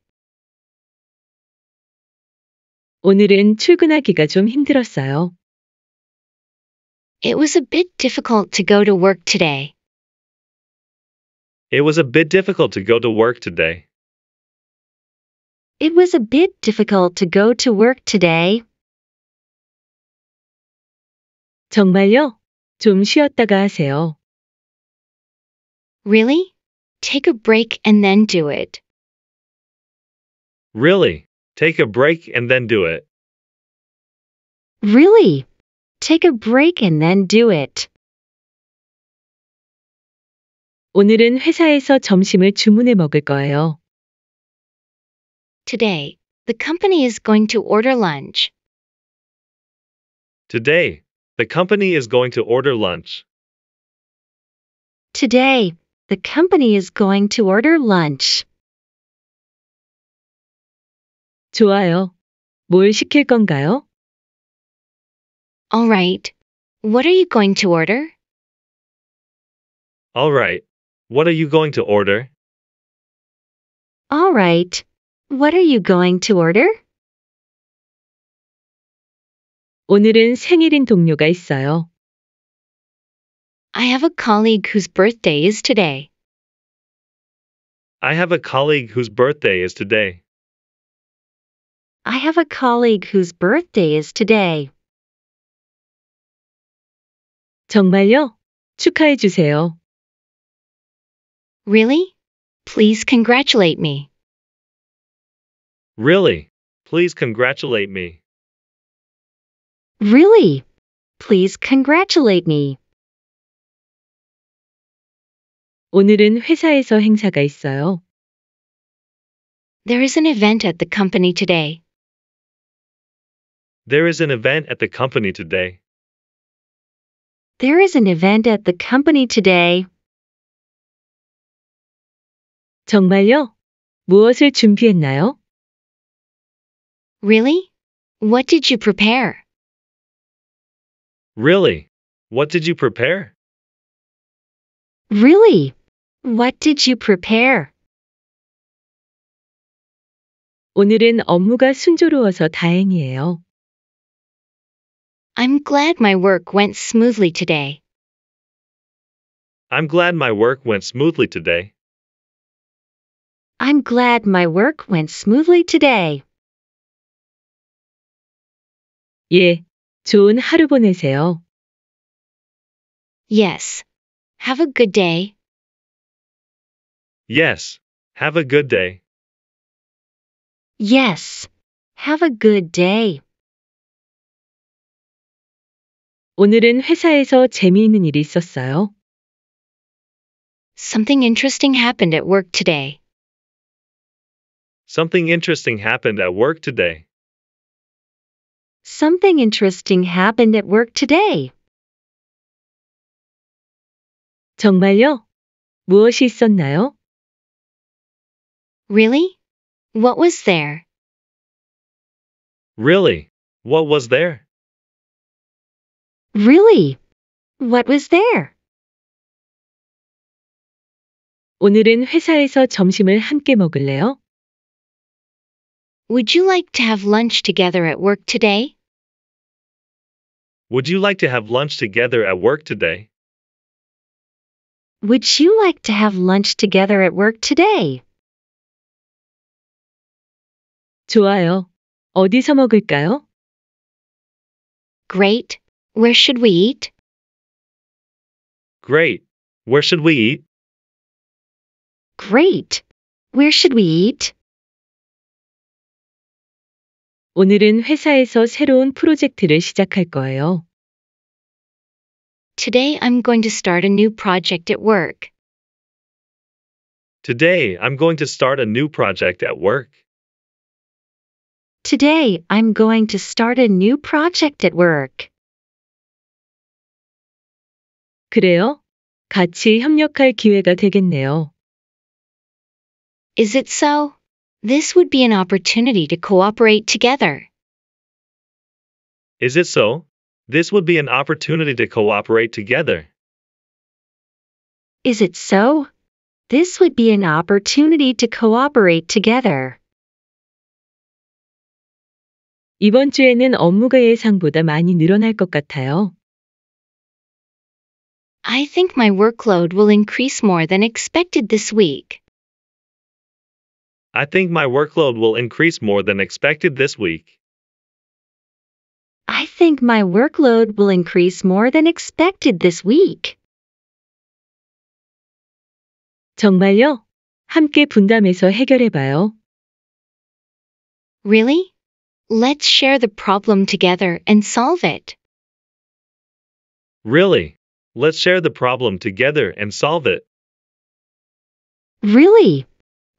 오늘은 출근하기가 좀 힘들었어요. It was a bit difficult to go to work today. It was a bit difficult to go to work today. It was a bit difficult to go to work today. 정말요? 좀 쉬었다가 하세요. Really? Take a break and then do it. Really? Take a break and then do it. Really? Take a break and then do it. 오늘은 회사에서 점심을 주문해 먹을 거예요. Today, the company is going to order lunch. Today, the company is going to order lunch. Today, the company is going to order lunch. 좋아요. 뭘 시킬 건가요? All right. What are you going to order? All right. What are you going to order? All right. What are you going to order? 오늘은 생일인 동료가 있어요. I have a colleague whose birthday is today. I have a colleague whose birthday is today. I have a colleague whose birthday is today. 정말요? 축하해 주세요. Really? Please congratulate me. Really? Please congratulate me. Really? Please congratulate me. 오늘은 회사에서 행사가 있어요. There is an event at the company today. There is an event at the company today. There is an event at the company today. 정말요? 무엇을 준비했나요? Really? What did you prepare? Really? What did you prepare? Really? What did you prepare? 오늘은 업무가 순조로워서 다행이에요. I'm glad my work went smoothly today. I'm glad my work went smoothly today. I'm glad my work went smoothly today. 예, 좋은 하루 보내세요. Yes. Have a good day. Yes. Have a good day. Yes. Have a good day. 오늘은 회사에서 재미있는 일이 있었어요. Something interesting happened at work today. Something interesting happened at work today. Something interesting happened at work today. 정말요? 무엇이 있었나요? Really? What was there? Really? What was there? Really? What was there? 오늘은 회사에서 점심을 함께 먹을래요? Would you like to have lunch together at work today? Would you like to have lunch together at work today? Would you like to have lunch together at work today? 좋아요. 어디서 먹을까요? Great. Where should we eat? Great. Where should we eat? Great. Where should we eat? 오늘은 회사에서 새로운 프로젝트를 시작할 거예요. Today I'm going to start a new project at work. Today I'm going to start a new project at work. Today, I'm going to start a new project at work. 그래요? 같이 협력할 기회가 되겠네요. Is it so? This would be an opportunity to cooperate together. Is it so? This would be an opportunity to cooperate together. Is it so? This would be an opportunity to cooperate together. 이번 주에는 업무가 예상보다 많이 늘어날 것 같아요. I think my workload will increase more than expected this week. I think my workload will increase more than expected this week. I think my workload will increase more than expected this week. 정말요? 함께 분담해서 해결해 봐요. Really? Let's share the problem together and solve it. Really? Let's share the problem together and solve it. Really?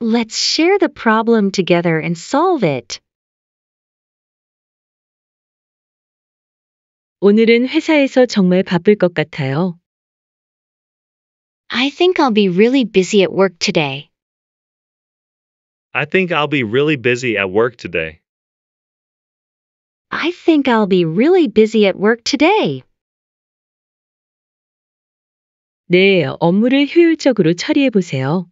Let's share the problem together and solve it. 오늘은 회사에서 정말 바쁠 것 같아요. I think I'll be really busy at work today. I think I'll be really busy at work today. I think I'll be really busy at work today. 네, 업무를 효율적으로 처리해 보세요.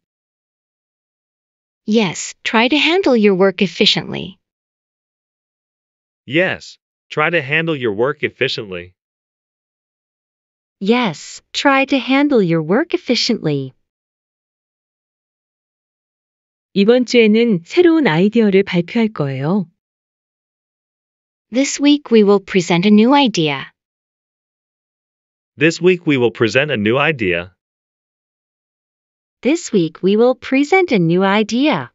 Yes, try to handle your work efficiently. Yes, try to handle your work efficiently. Yes, try to handle your work efficiently. 이번 주에는 새로운 아이디어를 발표할 거예요. This week we will present a new idea. This week we will present a new idea. This week we will present a new idea.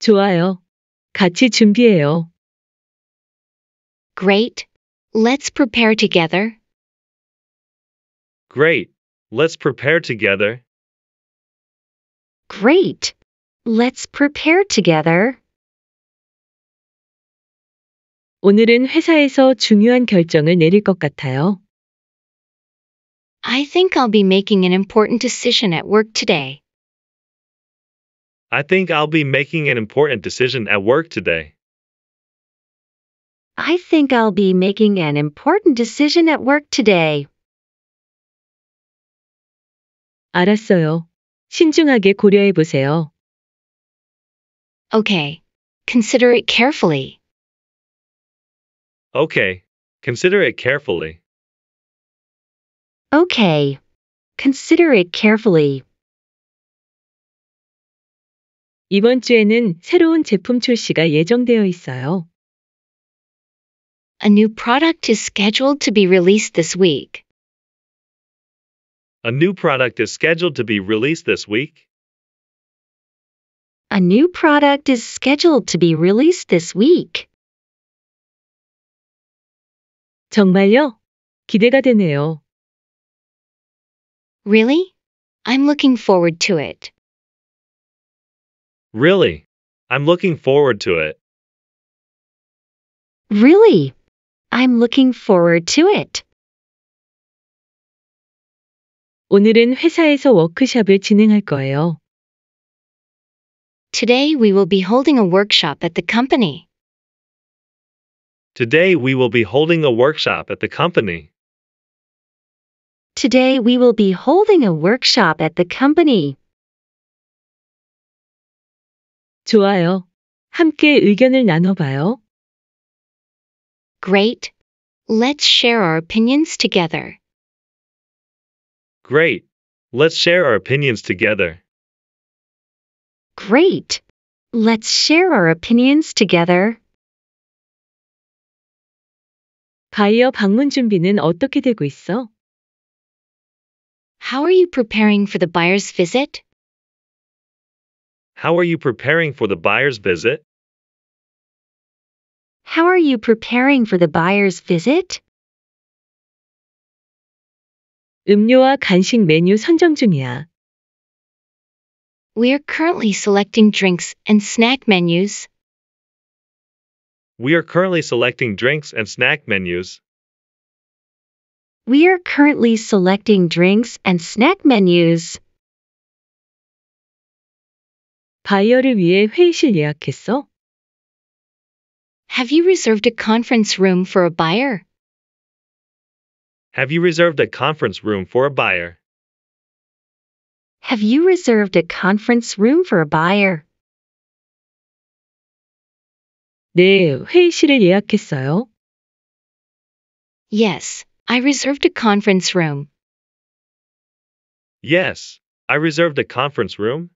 좋아요. 같이 준비해요. Great. Let's prepare together. Great. Let's prepare together. Great. Let's prepare together. 오늘은 회사에서 중요한 결정을 내릴 것 같아요. I think I'll be making an important decision at work today. I think I'll be making an important decision at work today. I think I'll be making an important decision at work today. 알았어요. 신중하게 고려해 보세요. Okay. Consider it carefully. Okay. Consider it carefully. Okay. Consider it carefully. 이번 주에는 새로운 제품 출시가 예정되어 있어요. A new product is scheduled to be released this week. A new product is scheduled to be released this week. A new product is scheduled to be released this week. 정말요? 기대가 되네요. Really? I'm looking forward to it. Really? I'm looking forward to it. Really? I'm looking forward to it. 오늘은 회사에서 워크숍을 진행할 거예요. Today we will be holding a workshop at the company. Today we will be holding a workshop at the company. Today we will be holding a workshop at the company. 좋아요. 함께 의견을 나눠봐요. Great. Let's share our opinions together. Great. Let's share our opinions together. Great. Let's share our opinions together. 바이어 방문 준비는 어떻게 되고 있어? How are you preparing for the buyer's visit? How are you preparing for the buyer's visit? How are you preparing for the buyer's visit? 음료와 간식 메뉴 선정 중이야. We are currently selecting drinks and snack menus. We are currently selecting drinks and snack menus. We are currently selecting drinks and snack menus. 바이어를 위해 회의실 예약했어? Have you reserved a conference room for a buyer? Have you reserved a conference room for a buyer? Have you reserved a conference room for a buyer? 네, 회의실을 예약했어요. Yes, I reserved a conference room. Yes, I reserved a conference room.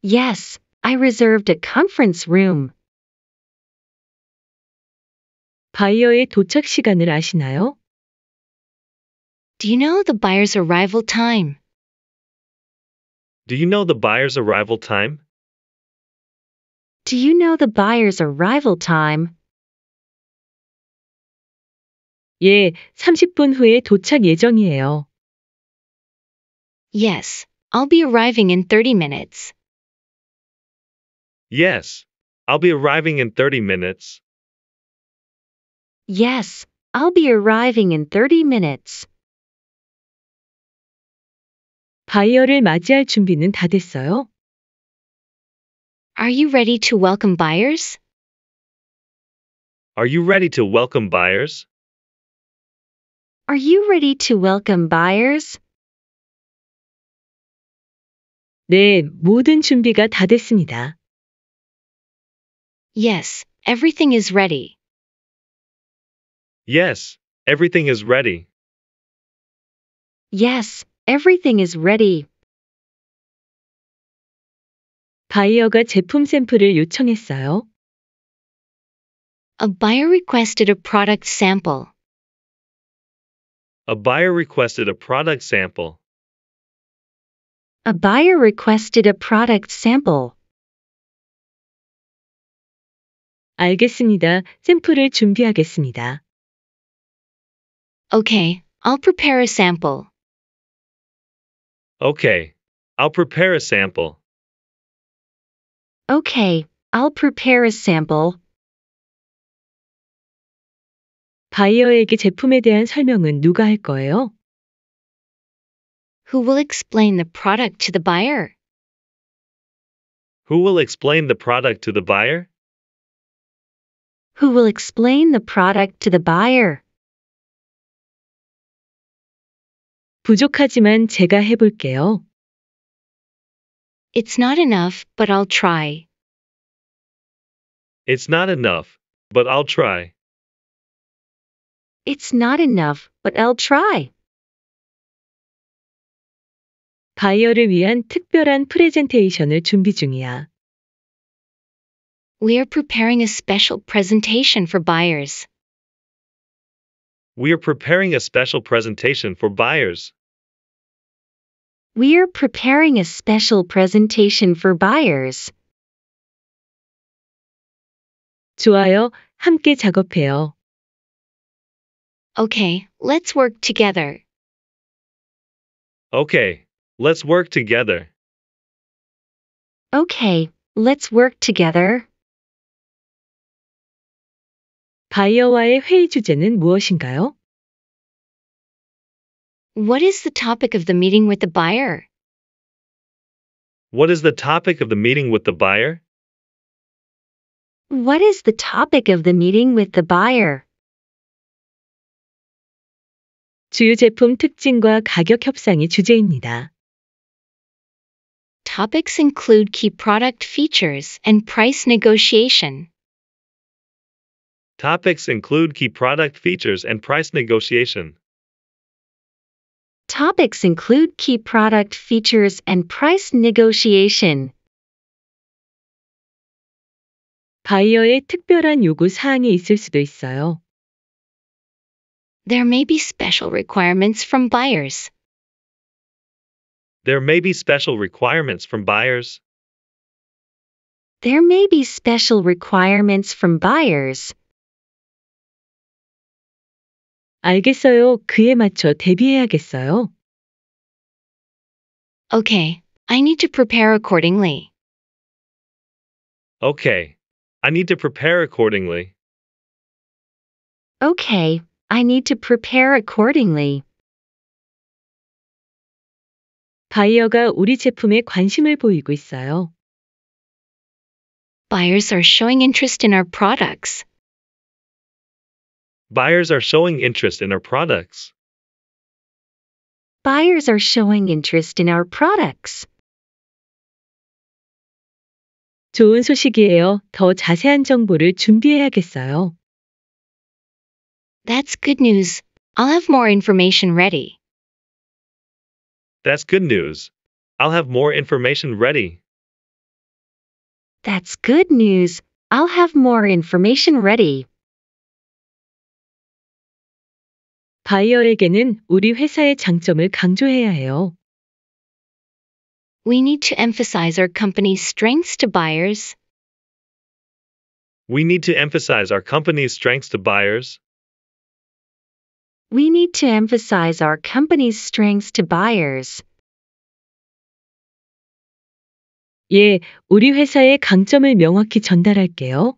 Yes, I reserved a conference room. 바이어의 도착 시간을 아시나요? Do you know the buyer's arrival time? Do you know the buyer's arrival time? Do you know the buyer's arrival time? 예, 30분 후에 도착 예정이에요. Yes, I'll be arriving in 30 minutes. Yes, I'll be arriving in 30 minutes. Yes, I'll be arriving in 30 minutes. 바이어를 맞이할 준비는 다 됐어요? Are you ready to welcome buyers? Are you ready to welcome buyers? Are you ready to welcome buyers? 네, 모든 준비가 다 됐습니다. Yes, everything is ready. Yes, everything is ready. Yes, everything is ready. 바이어가 제품 샘플을 요청했어요. A buyer requested a product sample. A buyer requested a product sample. A buyer requested a product sample. 알겠습니다. 샘플을 준비하겠습니다. Okay, I'll prepare a sample. Okay, I'll prepare a sample. Okay, I'll prepare a sample. 바이어에게 제품에 대한 설명은 누가 할 거예요? Who will explain the product to the buyer? Who will explain the product to the buyer? Who will explain the product to the buyer? 부족하지만 제가 해볼게요. It's not enough, but I'll try. It's not enough, but I'll try. It's not enough, but I'll try. 바이어를 위한 특별한 프레젠테이션을 준비 중이야. We are preparing a special presentation for buyers. We are preparing a special presentation for buyers. We're preparing a special presentation for buyers. 좋아요. 함께 작업해요. Okay, let's work together. Okay, let's work together. Okay, let's work together. 바이어와의 회의 주제는 무엇인가요? What is the topic of the meeting with the buyer? What is the topic of the meeting with the buyer? What is the topic of the meeting with the buyer? 주요 제품 특징과 가격 협상이 주제입니다. Topics include key product features and price negotiation. Topics include key product features and price negotiation. Topics include key product features and price negotiation. 바이어의 특별한 요구 사항이 있을 수도 있어요. There may be special requirements from buyers. There may be special requirements from buyers. There may be special requirements from buyers. 알겠어요. 그에 맞춰 대비해야겠어요. Okay, I need to prepare accordingly. Okay, I need to prepare accordingly. Okay, I need to prepare accordingly. 바이어가 우리 제품에 관심을 보이고 있어요. Buyers are showing interest in our products. Buyers are showing interest in our products. Buyers are showing interest in our products. 좋은 소식이에요. 더 자세한 정보를 준비해야겠어요. That's good news. I'll have more information ready. That's good news. I'll have more information ready. That's good news. I'll have more information ready. 바이어에게는 우리 회사의 장점을 강조해야 해요. We need to emphasize our company's strengths to buyers. We need to emphasize our company's strengths to buyers. We need to emphasize our company's strengths to buyers. 예, 우리 회사의 강점을 명확히 전달할게요.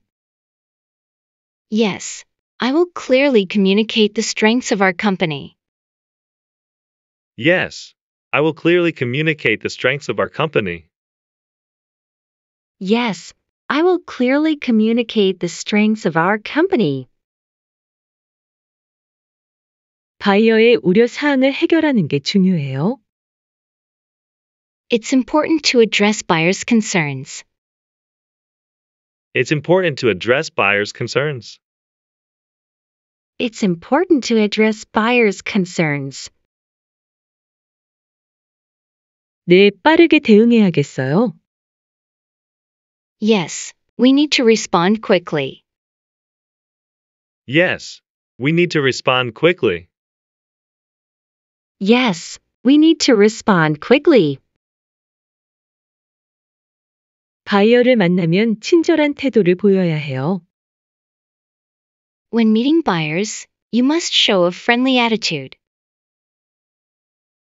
Yes, I will clearly communicate the strengths of our company. Yes, I will clearly communicate the strengths of our company. Yes, I will clearly communicate the strengths of our company. 바이어의 우려 사항을 해결하는 게 중요해요. It's important to address buyers' concerns. It's important to address buyers' concerns it's important to address buyers' concerns. 네, 빠르게 대응해야겠어요. Yes, we need to respond quickly. Yes, we need to respond quickly. Yes, we need to respond quickly. 바이어를 만나면 친절한 태도를 보여야 해요. When meeting buyers, you must show a friendly attitude.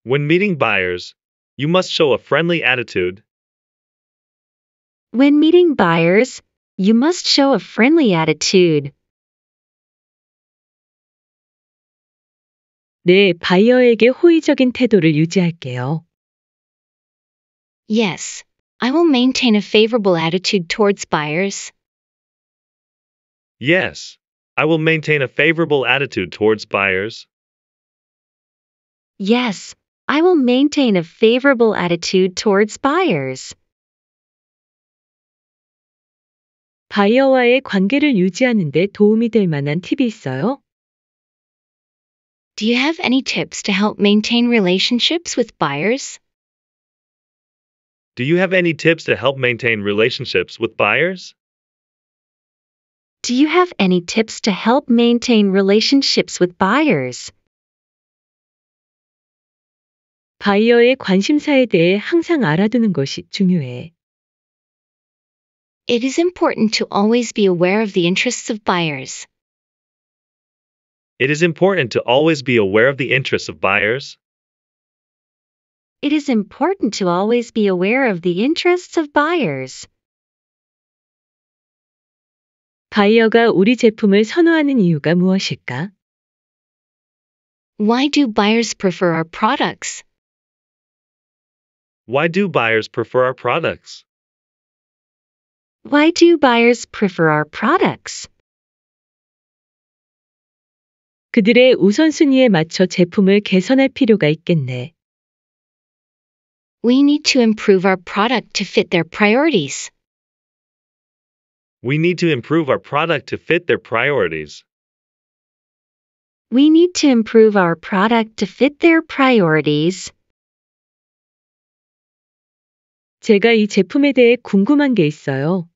When meeting buyers, you must show a friendly attitude. When meeting buyers, you must show a friendly attitude. 네, 바이어에게 호의적인 태도를 유지할게요. Yes, I will maintain a favorable attitude towards buyers. Yes, I will maintain a favorable attitude towards buyers. Yes, I will maintain a favorable attitude towards buyers. 바이어와의 관계를 유지하는 데 도움이 될 만한 팁이 있어요? Do you have any tips to help maintain relationships with buyers? Do you have any tips to help maintain relationships with buyers? Do you have any tips to help maintain relationships with buyers? 바이어의 관심사에 대해 항상 알아두는 것이 중요해. It is important to always be aware of the interests of buyers. It is important to always be aware of the interests of buyers. It is important to always be aware of the interests of buyers. 바이어가 우리 제품을 선호하는 이유가 무엇일까? Why do buyers prefer our products? Why do buyers prefer our products? Why do buyers prefer our products? 그들의 우선순위에 맞춰 제품을 개선할 필요가 있겠네. We need to improve our product to fit their priorities. We need to improve our product to fit their priorities. We need to improve our product to fit their priorities. 제가 이 제품에 대해 궁금한 게 있어요.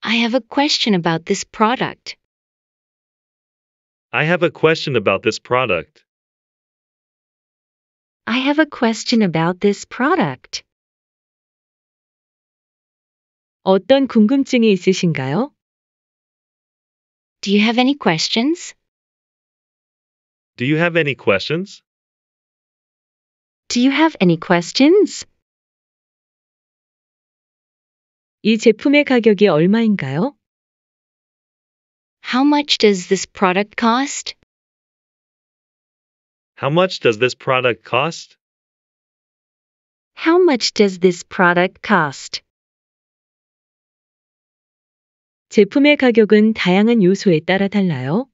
I have a question about this product. I have a question about this product. I have a question about this product. 어떤 궁금증이 있으신가요? Do you have any questions? Do you have any questions? Do you have any questions? 이 제품의 가격이 얼마인가요? How much does this product cost? How much does this product cost? How much does this product cost? 제품의 가격은 다양한 요소에 따라 달라요.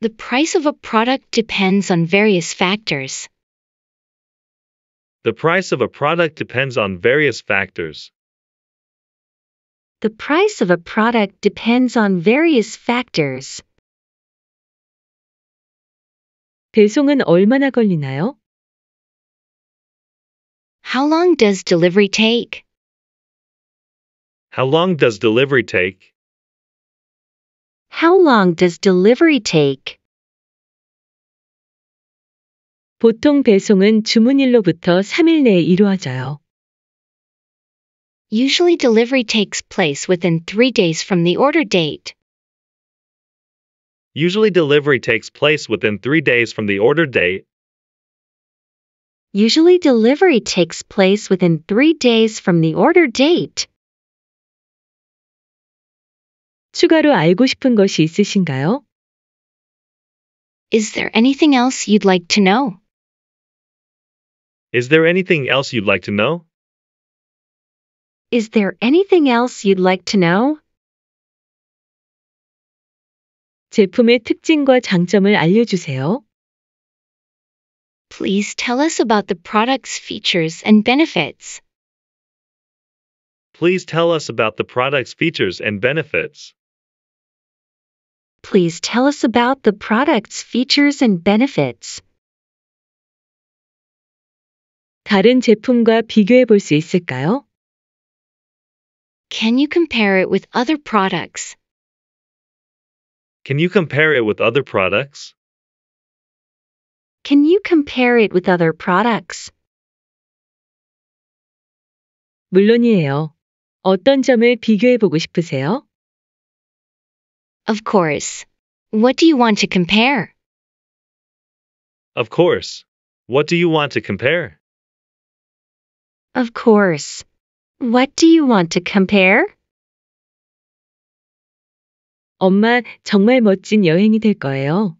The price of a product depends on various factors. The price of a product depends on various factors. The price of a product depends on various factors. 배송은 얼마나 걸리나요? How long does delivery take? How long does delivery take? How long does delivery take? 보통 배송은 주문일로부터 3일 내에 이루어져요. Usually delivery takes place within 3 days from the order date. Usually delivery takes place within 3 days from the order date. Usually delivery takes place within 3 days from the order date. 추가로 알고 싶은 것이 있으신가요? Is there anything else you'd like to know? Is there anything else you'd like to know? Is there anything else you'd like to know? 제품의 특징과 장점을 알려주세요. Please tell us about the product's features and benefits. Please tell us about the product's features and benefits. Please tell us about the product's features and benefits. 다른 제품과 비교해 있을까요? Can you compare it with other products? Can you compare it with other products? Can you compare it with other products? 물론이에요. 어떤 점을 비교해 보고 싶으세요? Of course. What do you want to compare? Of course. What do you want to compare? Of course. What do you want to compare? 엄마, 정말 멋진 여행이 될 거예요.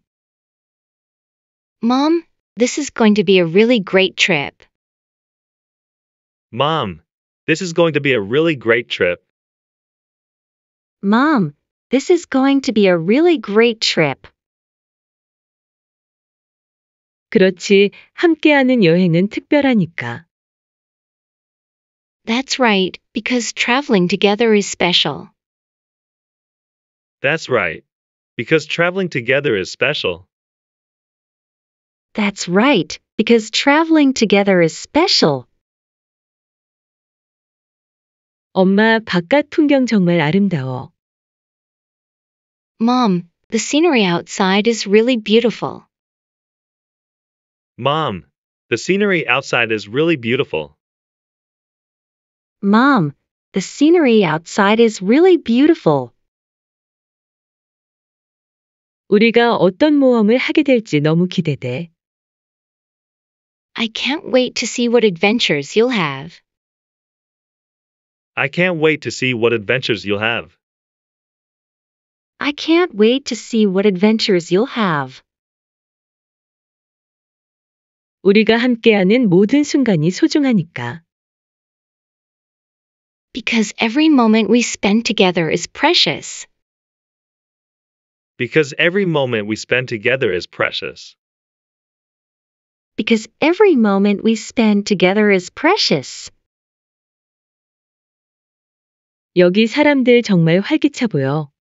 Mom, this is going to be a really great trip. Mom, this is going to be a really great trip. Mom, this is going to be a really great trip. 그렇지, 함께하는 여행은 특별하니까. That's right, because traveling together is special. That's right, because traveling together is special. That's right, because traveling together is special. 엄마, 바깥 풍경 정말 아름다워. Mom, the scenery outside is really beautiful. Mom, the scenery outside is really beautiful. Mom, the scenery outside is really beautiful. 우리가 어떤 모험을 하게 될지 너무 기대돼. I can't wait to see what adventures you'll have. I can't wait to see what adventures you'll have. I can't wait to see what adventures you'll have. 우리가 함께하는 모든 순간이 소중하니까. Because every moment we spend together is precious. Because every moment we spend together is precious. Because every moment we spend together is precious. 여기 사람들 정말 활기차 보여.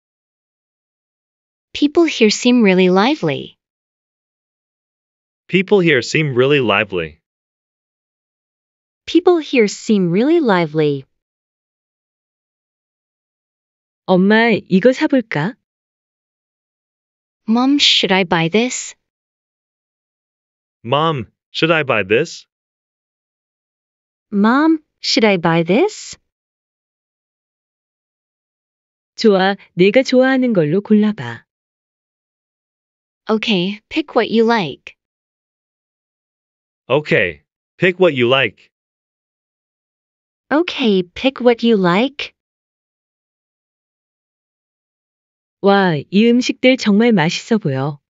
People here seem really lively. People here seem really lively. People here seem really lively. 엄마, 이거 사볼까? Mom, should I buy this? Mom, should I buy this? Mom, should I buy this? 좋아, 내가 좋아하는 걸로 골라봐. Okay, pick what you like. Okay, pick what you like. Okay, pick what you like. 와, 이 음식들 정말 맛있어 보여.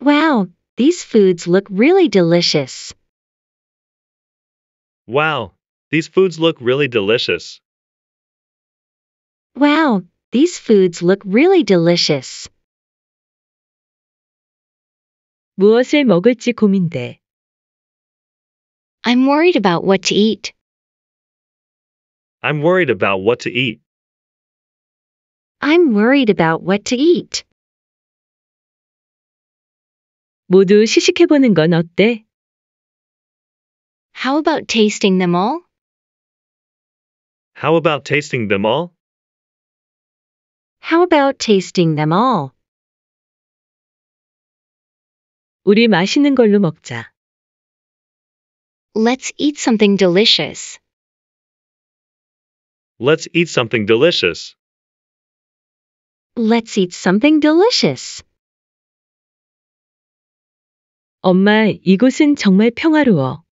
Wow, these foods look really delicious. Wow, these foods look really delicious. Wow, these foods look really delicious. 무엇을 먹을지 고민돼. I'm worried about what to eat. I'm worried about what to eat. I'm worried about what to eat. 모두 건 어때? How about tasting them all? How about tasting them all? How about tasting them all? 우리 맛있는 걸로 먹자. Let's eat something delicious. Let's eat something delicious. Let's eat something delicious. 엄마, 이곳은 정말 평화로워.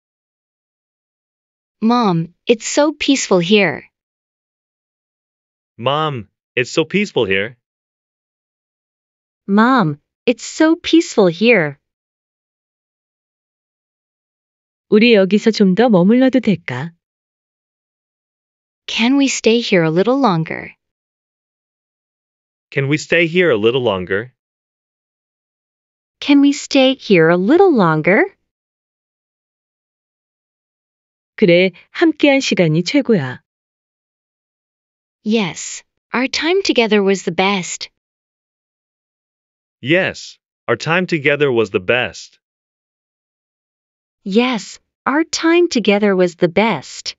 Mom, it's so peaceful here. Mom, it's so peaceful here. Mom, it's so peaceful here. 우리 여기서 머물러도 될까? Can we stay here a little longer? Can we stay here a little longer? Can we stay here a little longer? 그래, 함께한 시간이 최고야. Yes, our time together was the best. Yes, our time together was the best. Yes, our time together was the best.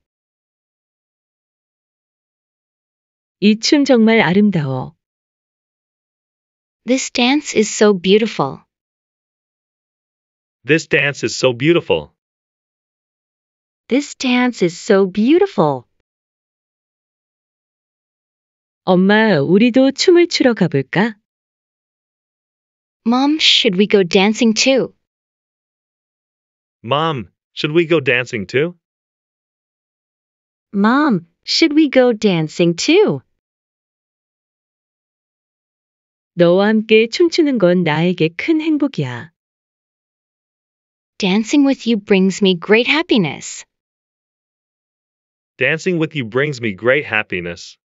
정말 아름다워. This dance is so beautiful. This dance is so beautiful. This dance is so beautiful. 엄마, 우리도 춤을 추러 가볼까? Mom, should we go dancing too? Mom, should we go dancing too? Mom, should we go dancing too? 너와 함께 춤추는 건 나에게 큰 행복이야. Dancing with you brings me great happiness. Dancing with you brings me great happiness.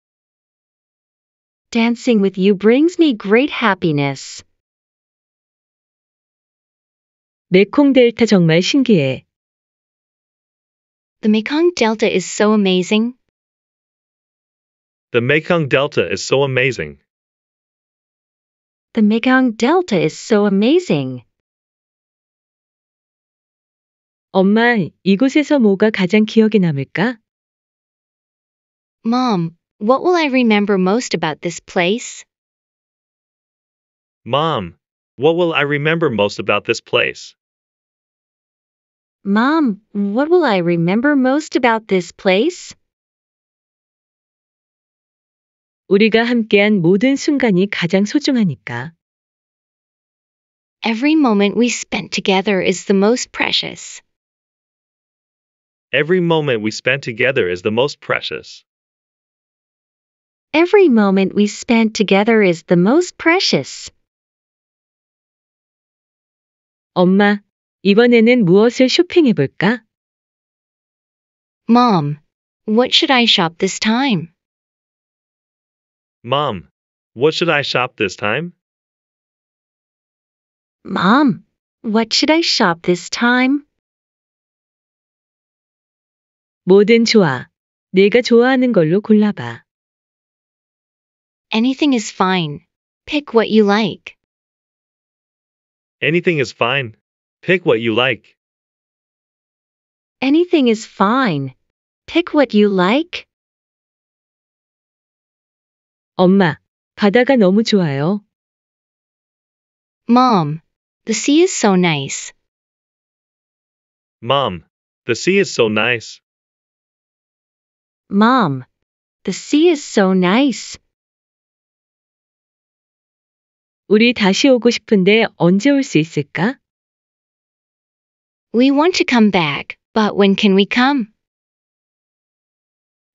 Dancing with you brings me great happiness. 메콩 델타 정말 신기해. The Mekong Delta is so amazing. The Mekong Delta is so amazing. The Mekong Delta is so amazing. 엄마, 이곳에서 뭐가 가장 기억에 남을까? Mom, what will I remember most about this place? Mom, what will I remember most about this place? Mom, what will I remember most about this place? 우리가 함께한 모든 순간이 가장 소중하니까. Every moment we spent together is the most precious. Every moment we spent together is the most precious. Every moment we spent together is the most precious. 엄마, 이번에는 무엇을 쇼핑해 볼까? Mom, what should I shop this time? Mom, what should I shop this time? Mom, what should I shop this time? 뭐든 좋아. 내가 좋아하는 걸로 골라봐. Anything is fine. Pick what you like. Anything is fine. Pick what you like. Anything is fine. Pick what you like. 엄마, 바다가 너무 좋아요. Mom, the sea is so nice. Mom, the sea is so nice. Mom, the sea is so nice. 우리 다시 오고 싶은데 언제 올 수 있을까? We want to come back, but when can we come?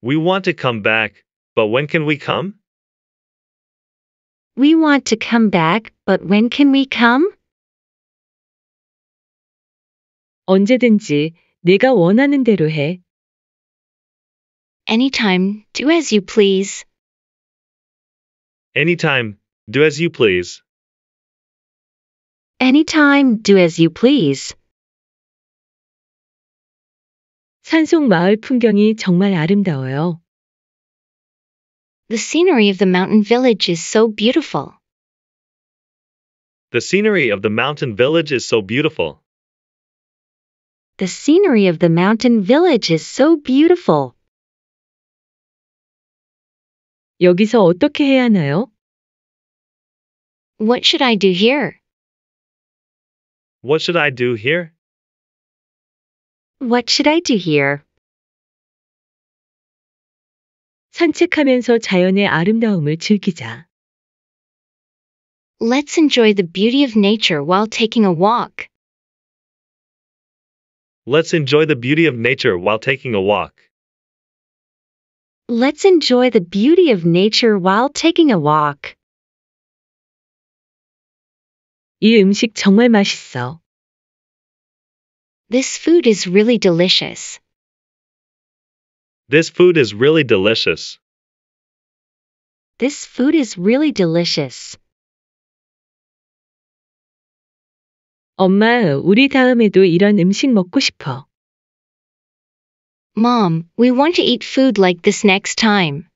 We want to come back, but when can we come? We want to come back, but when can we come? 언제든지 네가 원하는 대로 해. Anytime, do as you please. Anytime, do as you please. Anytime, do as you please. 산속 마을 풍경이 정말 아름다워요. The scenery of the mountain village is so beautiful. The scenery of the mountain village is so beautiful. The scenery of the mountain village is so beautiful. 여기서 어떻게 해야 하나요? What should I do here? What should I do here? What should I do here? 산책하면서 자연의 아름다움을 즐기자. Let's enjoy the beauty of nature while taking a walk. Let's enjoy the beauty of nature while taking a walk. Let's enjoy the beauty of nature while taking a walk. 이 음식 정말 맛있어. This food is really delicious. This food is really delicious. This food is really delicious. 엄마, 우리 다음에도 이런 음식 먹고 싶어. Mom, we want to eat food like this next time.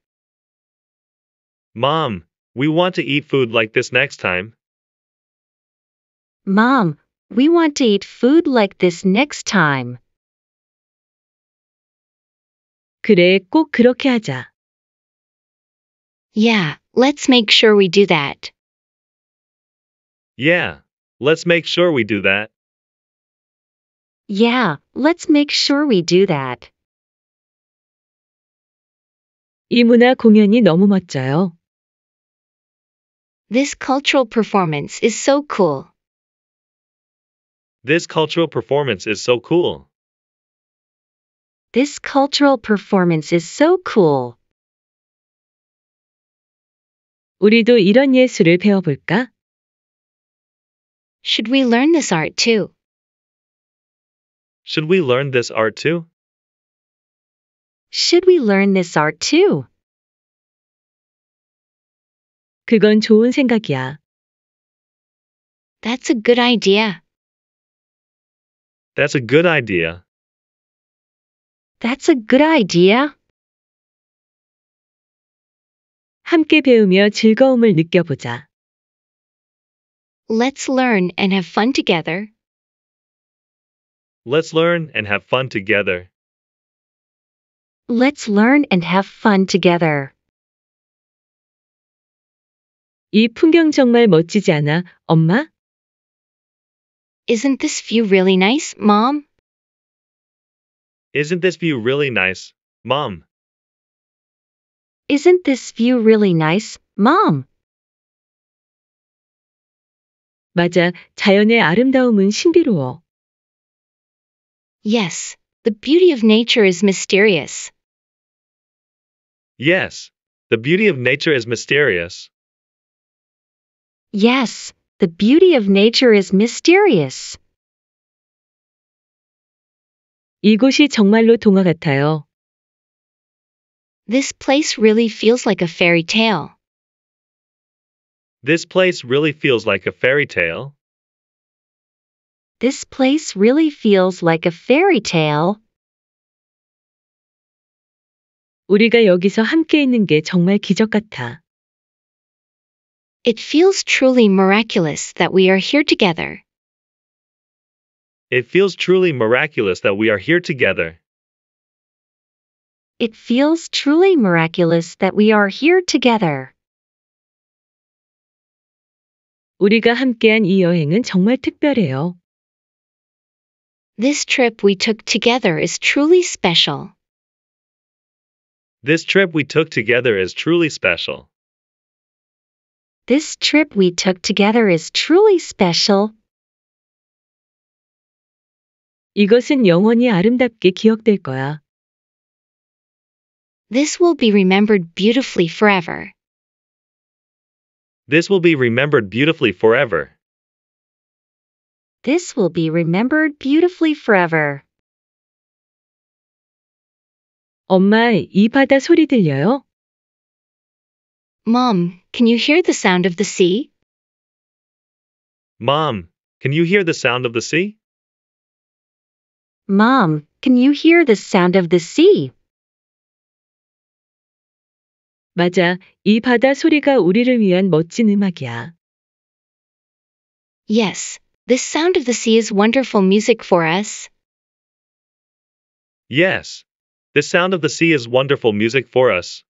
Mom, we want to eat food like this next time. Mom, we want to eat food like this next time. 그래, 꼭 그렇게 하자. Yeah, let's make sure we do that. Yeah, let's make sure we do that. Yeah, let's make sure we do that. 이 문화 공연이 너무 멋져요. This cultural performance is so cool. This cultural performance is so cool. This cultural performance is so cool. 우리도 이런 예술을 배워볼까? Should we learn this art too? Should we learn this art too? Should we learn this art too? 그건 좋은 생각이야. That's a good idea. That's a good idea. That's a good idea. 함께 배우며 즐거움을 느껴보자. Let's learn and have fun together. Let's learn and have fun together. Let's learn and have fun together. 이 풍경 정말 멋지지 않아, 엄마? Isn't this view really nice, Mom? Isn't this view really nice, Mom? Isn't this view really nice, Mom? 맞아, 자연의 아름다움은 신비로워. Yes, the beauty of nature is mysterious. Yes, the beauty of nature is mysterious. Yes, the beauty of nature is mysterious. 이곳이 정말로 동화 같아요. This place really feels like a fairy tale. This place really feels like a fairy tale. This place really feels like a fairy tale. 우리가 여기서 함께 있는 게 정말 기적 같아. It feels truly miraculous that we are here together. It feels truly miraculous that we are here together. It feels truly miraculous that we are here together. 우리가 함께한 이 여행은 정말 특별해요. This trip we took together is truly special. This trip we took together is truly special. This trip we took together is truly special. 이것은 영원히 아름답게 기억될 거야. This will be remembered beautifully forever. This will be remembered beautifully forever. This will be remembered beautifully forever. 엄마, 이 바다 소리 들려요? Mom, can you hear the sound of the sea? Mom, can you hear the sound of the sea? Mom, can you hear the sound of the sea? 맞아, 이 바다 소리가 우리를 위한 멋진 음악이야. Yes, this sound of the sea is wonderful music for us. Yes, the sound of the sea is wonderful music for us.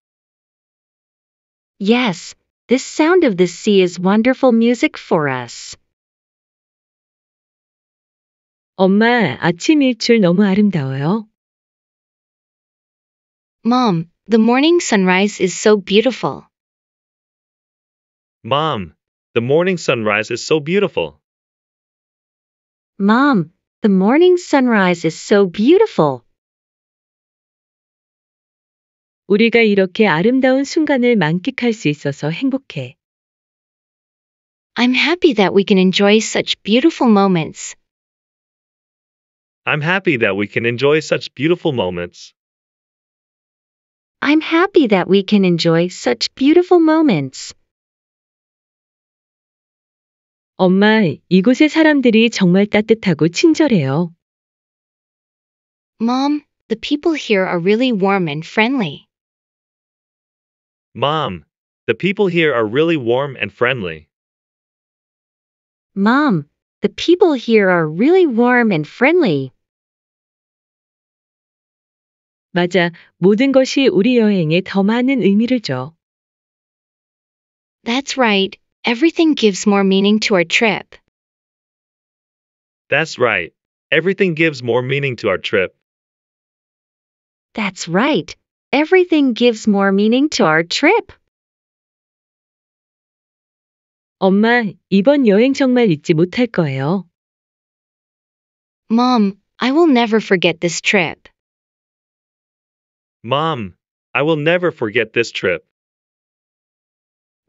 Yes, this sound of the sea is wonderful music for us. 엄마, 아침 일출 너무 아름다워요. Mom, the morning sunrise is so beautiful. Mom, the morning sunrise is so beautiful. Mom, the morning sunrise is so beautiful. 우리가 이렇게 아름다운 순간을 만끽할 수 있어서 행복해. I'm happy that we can enjoy such beautiful moments. I'm happy that we can enjoy such beautiful moments. I'm happy that we can enjoy such beautiful moments. 엄마, 이곳의 사람들이 정말 따뜻하고 친절해요. Mom, the people here are really warm and friendly. Mom, the people here are really warm and friendly. Mom, the people here are really warm and friendly. 맞아, 모든 것이 우리 여행에 더 많은 의미를 줘. That's right. Everything gives more meaning to our trip. That's right. Everything gives more meaning to our trip. That's right everything gives more meaning to our trip. 엄마, 이번 여행 정말 잊지 못할 거예요. Mom, I will never forget this trip. Mom, I will never forget this trip.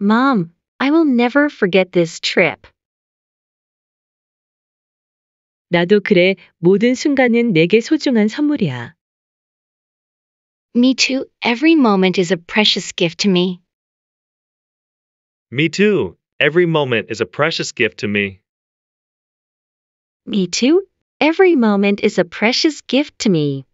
Mom, I will never forget this trip. 나도 그래, 모든 순간은 내게 소중한 선물이야. Me too, every moment is a precious gift to me. Me too, every moment is a precious gift to me. Me too, every moment is a precious gift to me.